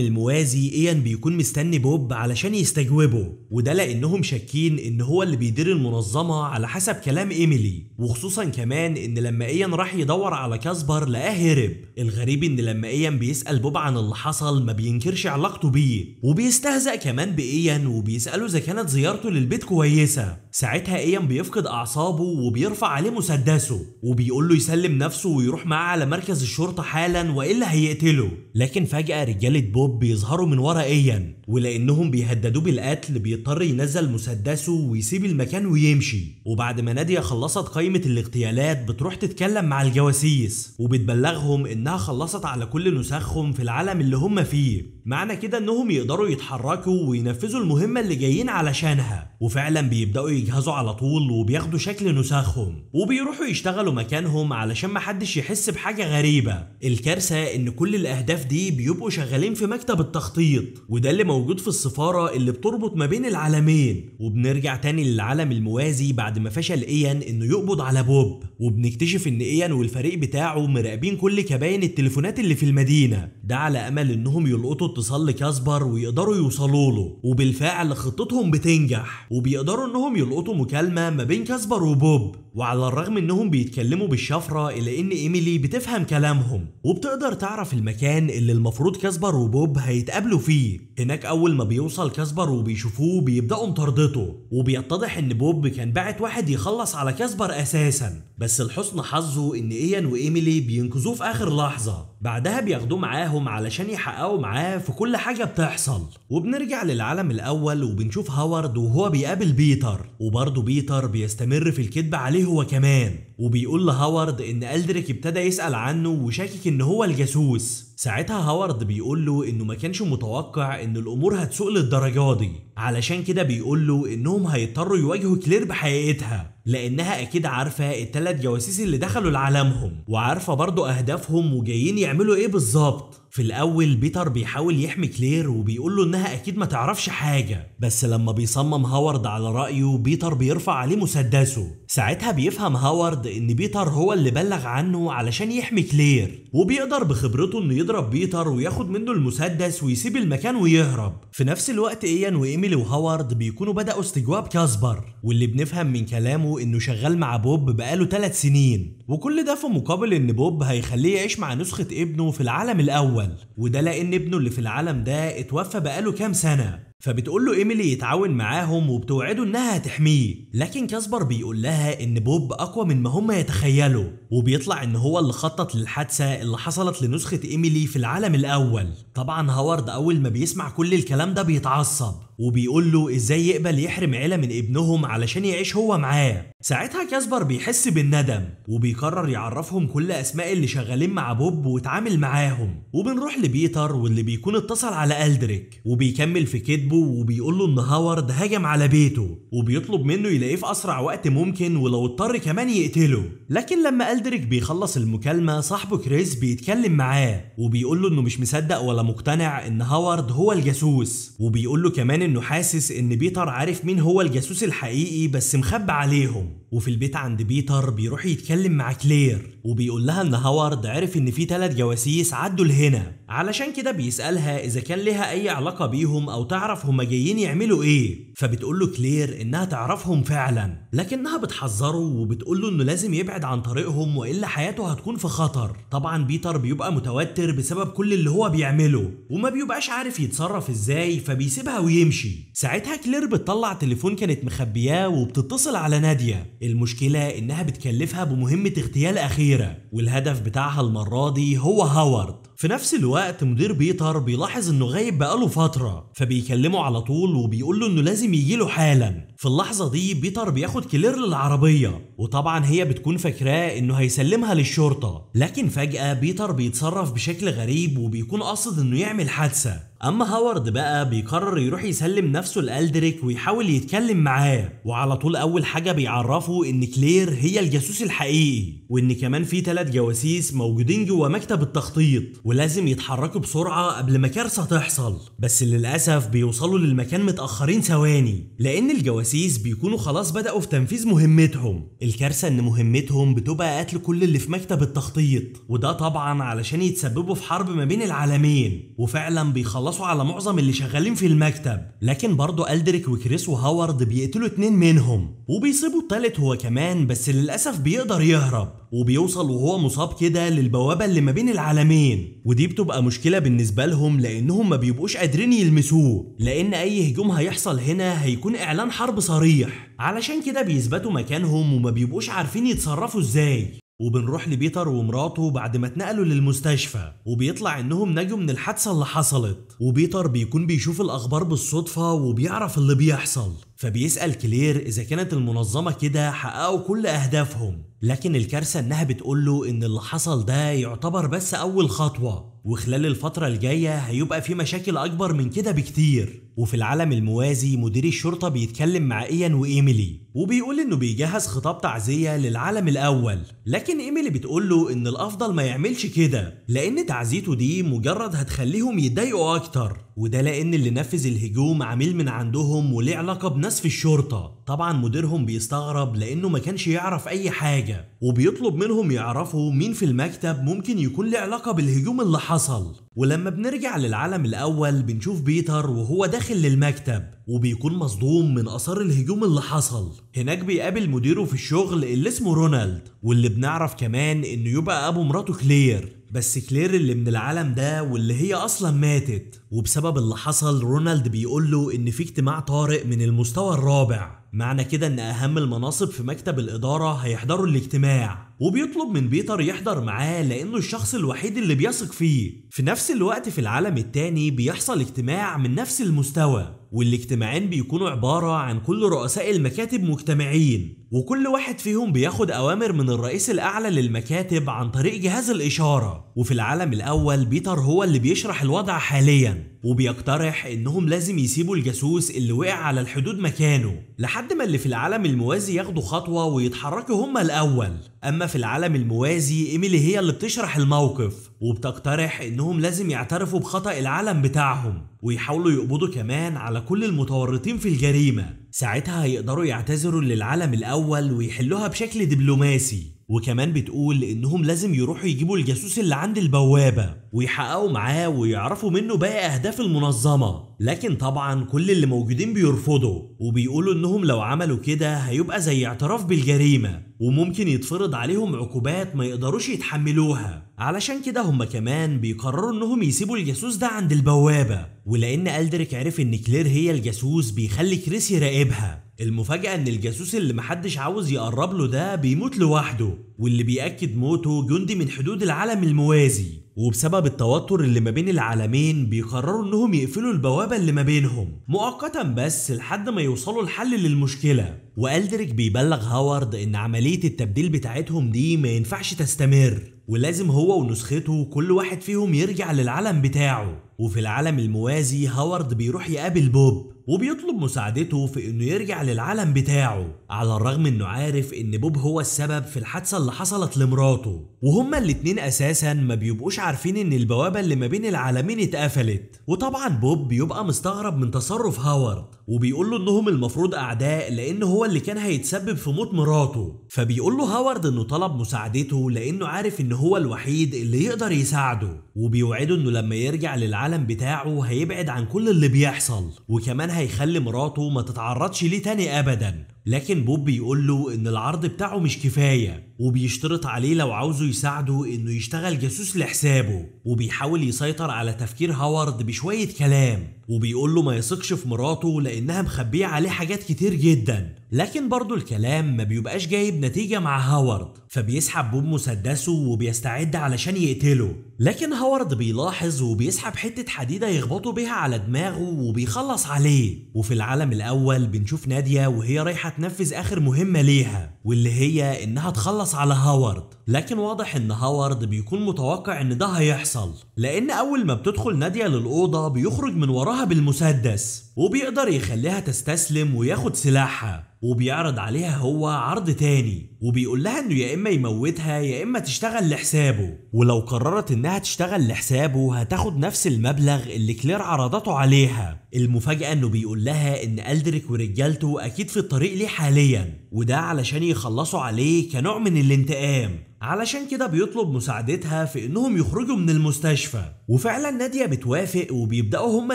S1: الموازي ايان بيكون مستني بوب علشان يستجوبه وده لانهم شاكين ان هو اللي بيدير المنظمه على حسب كلام ايميلي وخصوصا كمان ان لما ايان راح يدور على كاسبر لقاه هرب الغريب ان لما ايان بيسال بوب عن اللي حصل ما بينكرش علاقته بيه وبيستهزأ كمان بايان وبيساله اذا كانت زيارته للبيت كويسه ساعتها ايام بيفقد اعصابه وبيرفع عليه مسدسه وبيقول له يسلم نفسه ويروح معاه على مركز الشرطه حالا والا هيقتله لكن فجاه رجاله بوب بيظهروا من ورا ايام ولانهم بيهددوه بالقتل بيضطر ينزل مسدسه ويسيب المكان ويمشي وبعد ما ناديه خلصت قائمه الاغتيالات بتروح تتكلم مع الجواسيس وبتبلغهم انها خلصت على كل نسخهم في العالم اللي هم فيه معنى كده انهم يقدروا يتحركوا وينفذوا المهمه اللي جايين علشانها وفعلا بيبداوا يجهزوا على طول وبياخدوا شكل نساخهم وبيروحوا يشتغلوا مكانهم علشان محدش يحس بحاجه غريبه الكارثه ان كل الاهداف دي بيبقوا شغالين في مكتب التخطيط وده اللي موجود في السفاره اللي بتربط ما بين العالمين وبنرجع تاني للعالم الموازي بعد ما فشل ايان انه يقبض على بوب وبنكتشف ان ايان والفريق بتاعه مراقبين كل كباين التليفونات اللي في المدينه ده على امل انهم يلقطوا اتصال لكاسبر ويقدروا يوصلوا له وبالفعل خطتهم بتنجح وبيقدروا انهم يلقطوا مكالمه ما بين كاسبر وبوب وعلى الرغم انهم بيتكلموا بالشفره الا ان ايميلي بتفهم كلامهم وبتقدر تعرف المكان اللي المفروض كاسبر وبوب هيتقابلوا فيه هناك اول ما بيوصل كاسبر وبيشوفوه بيبداوا مطاردته وبيتضح ان بوب كان باعت واحد يخلص على كاسبر اساسا بس لحسن حظه ان ايان وايميلي بينقذوه في اخر لحظه بعدها بياخدوه معاهم علشان يحققوا معاه في كل حاجة بتحصل وبنرجع للعالم الأول وبنشوف هوارد وهو بيقابل بيتر وبرضه بيتر بيستمر في الكذب عليه هو كمان وبيقول لهوارد ان ألدريك ابتدى يسأل عنه وشاكك ان هو الجاسوس ساعتها هاورد بيقول له انه ما كانش متوقع ان الامور هتسوء للدرجه دي علشان كده بيقول له انهم هيضطروا يواجهوا كلير بحقيقتها لانها اكيد عارفه التلات جواسيس اللي دخلوا لعالمهم وعارفه برضه اهدافهم وجايين يعملوا ايه بالظبط في الاول بيتر بيحاول يحمي كلير وبيقول له انها اكيد ما تعرفش حاجه بس لما بيصمم هاورد على رايه بيتر بيرفع عليه مسدسه ساعتها بيفهم هاورد ان بيتر هو اللي بلغ عنه علشان يحمي كلير وبيقدر بخبرته انه يضرب بيتر وياخد منه المسدس ويسيب المكان ويهرب في نفس الوقت ايان وايميلي وهاورد بيكونوا بداوا استجواب كاسبر واللي بنفهم من كلامه انه شغال مع بوب بقاله 3 سنين وكل ده في مقابل ان بوب هيخليه يعيش مع نسخه ابنه في العالم الاول الأول وده لأن ابنه اللي في العالم ده اتوفى بقاله كام سنة فبتقول له ايميلي يتعاون معاهم وبتوعده انها هتحميه لكن كاسبر بيقول لها ان بوب اقوى من ما هم يتخيلوا وبيطلع ان هو اللي خطط للحادثه اللي حصلت لنسخه ايميلي في العالم الاول طبعا هوارد اول ما بيسمع كل الكلام ده بيتعصب وبيقول له ازاي يقبل يحرم عيله من ابنهم علشان يعيش هو معاه ساعتها كاسبر بيحس بالندم وبيقرر يعرفهم كل اسماء اللي شغالين مع بوب واتعامل معاهم وبنروح لبيتر واللي بيكون اتصل على الدريك وبيكمل في كذبه وبيقول له ان هاورد هاجم على بيته وبيطلب منه يلاقيه في اسرع وقت ممكن ولو اضطر كمان يقتله لكن لما الدريك بيخلص المكالمه صاحبه كريس بيتكلم معاه وبيقول له انه مش مصدق ولا مقتنع ان هاورد هو الجاسوس وبيقول له كمان كمان انه حاسس ان بيتر عارف مين هو الجاسوس الحقيقي بس مخبى عليهم وفي البيت عند بيتر بيروح يتكلم مع كلير وبيقول لها ان هوارد عرف ان في ثلاث جواسيس عدوا لهنا علشان كده بيسألها إذا كان لها أي علاقة بيهم أو تعرف هما جايين يعملوا إيه فبتقول له كلير إنها تعرفهم فعلا لكنها بتحذره وبتقول له إنه لازم يبعد عن طريقهم وإلا حياته هتكون في خطر طبعا بيتر بيبقى متوتر بسبب كل اللي هو بيعمله وما بيبقاش عارف يتصرف إزاي فبيسيبها ويمشي ساعتها كلير بتطلع تليفون كانت مخبياه وبتتصل على نادية المشكلة إنها بتكلفها بمهمة اغتيال أخيرة والهدف بتاعها المرة دي هو هاورد في نفس الوقت مدير بيتر بيلاحظ انه غايب بقاله فتره فبيكلمه على طول وبيقول له انه لازم يجي له حالا في اللحظه دي بيتر بياخد كلير للعربيه وطبعا هي بتكون فاكراه انه هيسلمها للشرطه لكن فجاه بيتر بيتصرف بشكل غريب وبيكون قاصد انه يعمل حادثه اما هاورد بقى بيقرر يروح يسلم نفسه لالدريك ويحاول يتكلم معاه وعلى طول اول حاجه بيعرفه ان كلير هي الجاسوس الحقيقي وان كمان في ثلاث جواسيس موجودين جوه مكتب التخطيط ولازم يتحركوا بسرعه قبل ما كارثه تحصل بس للاسف بيوصلوا للمكان متاخرين ثواني لان الجواسيس بيكونوا خلاص بداوا في تنفيذ مهمتهم الكارثه ان مهمتهم بتبقى قتل كل اللي في مكتب التخطيط وده طبعا علشان يتسببوا في حرب ما بين العالمين وفعلا بيخلصوا بيخلصوا على معظم اللي شغالين في المكتب لكن برضه ألدريك وكريس وهاورد بيقتلوا اتنين منهم وبيصيبوا التالت هو كمان بس للأسف بيقدر يهرب وبيوصل وهو مصاب كده للبوابة اللي ما بين العالمين ودي بتبقى مشكلة بالنسبة لهم لأنهم ما بيبقوش قادرين يلمسوه لأن أي هجوم هيحصل هنا هيكون إعلان حرب صريح علشان كده بيثبتوا مكانهم وما بيبقوش عارفين يتصرفوا ازاي وبنروح لبيتر ومراته بعد ما اتنقلوا للمستشفى وبيطلع انهم نجوا من الحادثه اللي حصلت وبيتر بيكون بيشوف الاخبار بالصدفه وبيعرف اللي بيحصل فبيسأل كلير إذا كانت المنظمة كده حققوا كل أهدافهم لكن الكارثة إنها بتقوله إن اللي حصل ده يعتبر بس أول خطوة وخلال الفترة الجاية هيبقى في مشاكل أكبر من كده بكتير وفي العالم الموازي مدير الشرطة بيتكلم مع إيان وإيميلي وبيقول إنه بيجهز خطاب تعزية للعالم الأول لكن إيميلي بتقوله إن الأفضل ما يعملش كده لأن تعزيته دي مجرد هتخليهم يتضايقوا أكتر وده لأن اللي نفذ الهجوم عميل من عندهم وله علاقة بناس في الشرطة طبعا مديرهم بيستغرب لأنه ما كانش يعرف أي حاجة وبيطلب منهم يعرفوا مين في المكتب ممكن يكون له علاقة بالهجوم اللي حصل ولما بنرجع للعالم الأول بنشوف بيتر وهو داخل للمكتب وبيكون مصدوم من أثار الهجوم اللي حصل هناك بيقابل مديره في الشغل اللي اسمه رونالد واللي بنعرف كمان إنه يبقى أبو مراته كلير بس كلير اللي من العالم ده واللي هي اصلا ماتت وبسبب اللي حصل رونالد بيقول له ان في اجتماع طارئ من المستوى الرابع معنى كده ان اهم المناصب في مكتب الاداره هيحضروا الاجتماع وبيطلب من بيتر يحضر معاه لانه الشخص الوحيد اللي بيثق فيه في نفس الوقت في العالم الثاني بيحصل اجتماع من نفس المستوى والاجتماعين بيكونوا عبارة عن كل رؤساء المكاتب مجتمعين وكل واحد فيهم بياخد أوامر من الرئيس الأعلى للمكاتب عن طريق جهاز الإشارة وفي العالم الأول بيتر هو اللي بيشرح الوضع حاليا وبيقترح انهم لازم يسيبوا الجاسوس اللي وقع على الحدود مكانه لحد ما اللي في العالم الموازي ياخدوا خطوة ويتحركوا هما الأول أما في العالم الموازي إيميلي هي اللي بتشرح الموقف وبتقترح إنهم لازم يعترفوا بخطأ العالم بتاعهم ويحاولوا يقبضوا كمان على كل المتورطين في الجريمة ساعتها هيقدروا يعتذروا للعالم الأول ويحلوها بشكل دبلوماسي وكمان بتقول انهم لازم يروحوا يجيبوا الجاسوس اللي عند البوابه ويحققوا معاه ويعرفوا منه باقي اهداف المنظمه لكن طبعا كل اللي موجودين بيرفضوا وبيقولوا انهم لو عملوا كده هيبقى زي اعتراف بالجريمه وممكن يتفرض عليهم عقوبات ما يقدروش يتحملوها علشان كده هم كمان بيقرروا انهم يسيبوا الجاسوس ده عند البوابه ولان الدريك عرف ان كلير هي الجاسوس بيخلي كريس يراقبها المفاجأة ان الجاسوس اللي محدش عاوز يقرب له ده بيموت لوحده واللي بيأكد موته جندي من حدود العالم الموازي وبسبب التوتر اللي ما بين العالمين بيقرروا انهم يقفلوا البوابة اللي ما بينهم مؤقتا بس لحد ما يوصلوا لحل للمشكلة والدريك بيبلغ هاورد ان عملية التبديل بتاعتهم دي ما ينفعش تستمر ولازم هو ونسخته كل واحد فيهم يرجع للعالم بتاعه وفي العالم الموازي هوارد بيروح يقابل بوب وبيطلب مساعدته في انه يرجع للعالم بتاعه على الرغم انه عارف ان بوب هو السبب في الحادثه اللي حصلت لمراته وهما الاتنين اساسا ما بيبقوش عارفين ان البوابه اللي ما بين العالمين اتقفلت وطبعا بوب بيبقى مستغرب من تصرف هوارد وبيقول له انهم المفروض اعداء لان هو اللي كان هيتسبب في موت مراته فبيقول له هوارد انه طلب مساعدته لانه عارف ان هو الوحيد اللي يقدر يساعده وبيوعده انه لما يرجع للعالم العالم بتاعه هيبعد عن كل اللي بيحصل وكمان هيخلي مراته ما تتعرضش ليه تاني ابدا لكن بوب بيقول له ان العرض بتاعه مش كفايه وبيشترط عليه لو عاوزه يساعده انه يشتغل جاسوس لحسابه وبيحاول يسيطر على تفكير هاورد بشويه كلام وبيقول له ما يثقش في مراته لانها مخبيه عليه حاجات كتير جدا لكن برضه الكلام ما بيبقاش جايب نتيجه مع هاورد فبيسحب بوب مسدسه وبيستعد علشان يقتله لكن هاورد بيلاحظ وبيسحب حته حديده يخبطوا بيها على دماغه وبيخلص عليه وفي العالم الاول بنشوف ناديه وهي رايحه تنفذ آخر مهمة ليها واللي هي إنها تخلص على هاورد لكن واضح إن هاورد بيكون متوقع إن ده هيحصل لأن أول ما بتدخل نادية للأوضة بيخرج من وراها بالمسدس وبيقدر يخليها تستسلم وياخد سلاحها وبيعرض عليها هو عرض تاني وبيقول لها انه يا اما يموتها يا اما تشتغل لحسابه ولو قررت انها تشتغل لحسابه هتاخد نفس المبلغ اللي كلير عرضته عليها المفاجأة انه بيقول لها ان ألدريك ورجالته اكيد في الطريق ليه حاليا وده علشان يخلصوا عليه كنوع من الانتقام علشان كده بيطلب مساعدتها في انهم يخرجوا من المستشفى وفعلا نادية بتوافق وبيبدأوا هما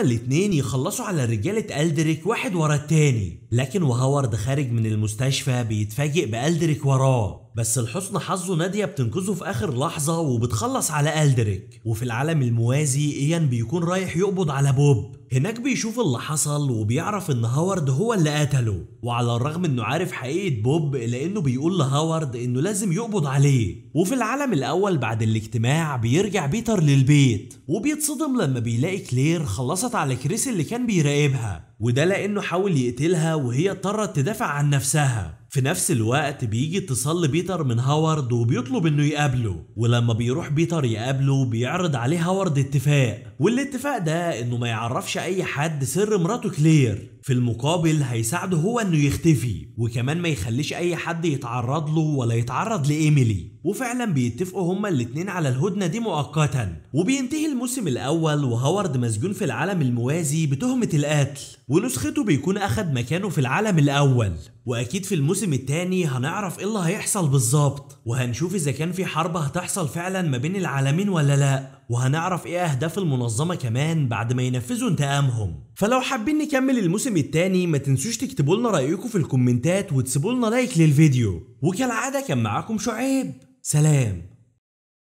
S1: الاتنين يخلصوا على رجالة ألدريك واحد ورا التاني لكن وهوارد خارج من المستشفى بيتفاجئ بألدريك وراه بس لحسن حظه نادية بتنقذه في آخر لحظة وبتخلص على ألدريك وفي العالم الموازي إيان بيكون رايح يقبض على بوب هناك بيشوف اللي حصل وبيعرف ان هاورد هو اللي قتله وعلى الرغم انه عارف حقيقة بوب الا انه بيقول لهاورد انه لازم يقبض عليه وفي العالم الاول بعد الاجتماع بيرجع بيتر للبيت وبيتصدم لما بيلاقي كلير خلصت على كريس اللي كان بيراقبها وده لأنه حاول يقتلها وهي اضطرت تدافع عن نفسها في نفس الوقت بيجي اتصال لبيتر من هوارد وبيطلب انه يقابله ولما بيروح بيتر يقابله بيعرض عليه هوارد اتفاق والاتفاق ده انه ما يعرفش اي حد سر مراته كلير في المقابل هيساعده هو انه يختفي وكمان ما يخليش اي حد يتعرض له ولا يتعرض لايميلي وفعلا بيتفقوا هما الاتنين على الهدنه دي مؤقتا وبينتهي الموسم الاول وهوارد مسجون في العالم الموازي بتهمه القتل ونسخته بيكون اخد مكانه في العالم الاول واكيد في الموسم الثاني هنعرف ايه اللي هيحصل بالظبط وهنشوف اذا كان في حرب هتحصل فعلا ما بين العالمين ولا لا وهنعرف ايه اهداف المنظمه كمان بعد ما ينفذوا انتقامهم فلو حابين نكمل الموسم الثاني ما تنسوش تكتبوا لنا رايكم في الكومنتات وتسيبوا لنا لايك للفيديو وكالعاده كان معاكم شعيب سلام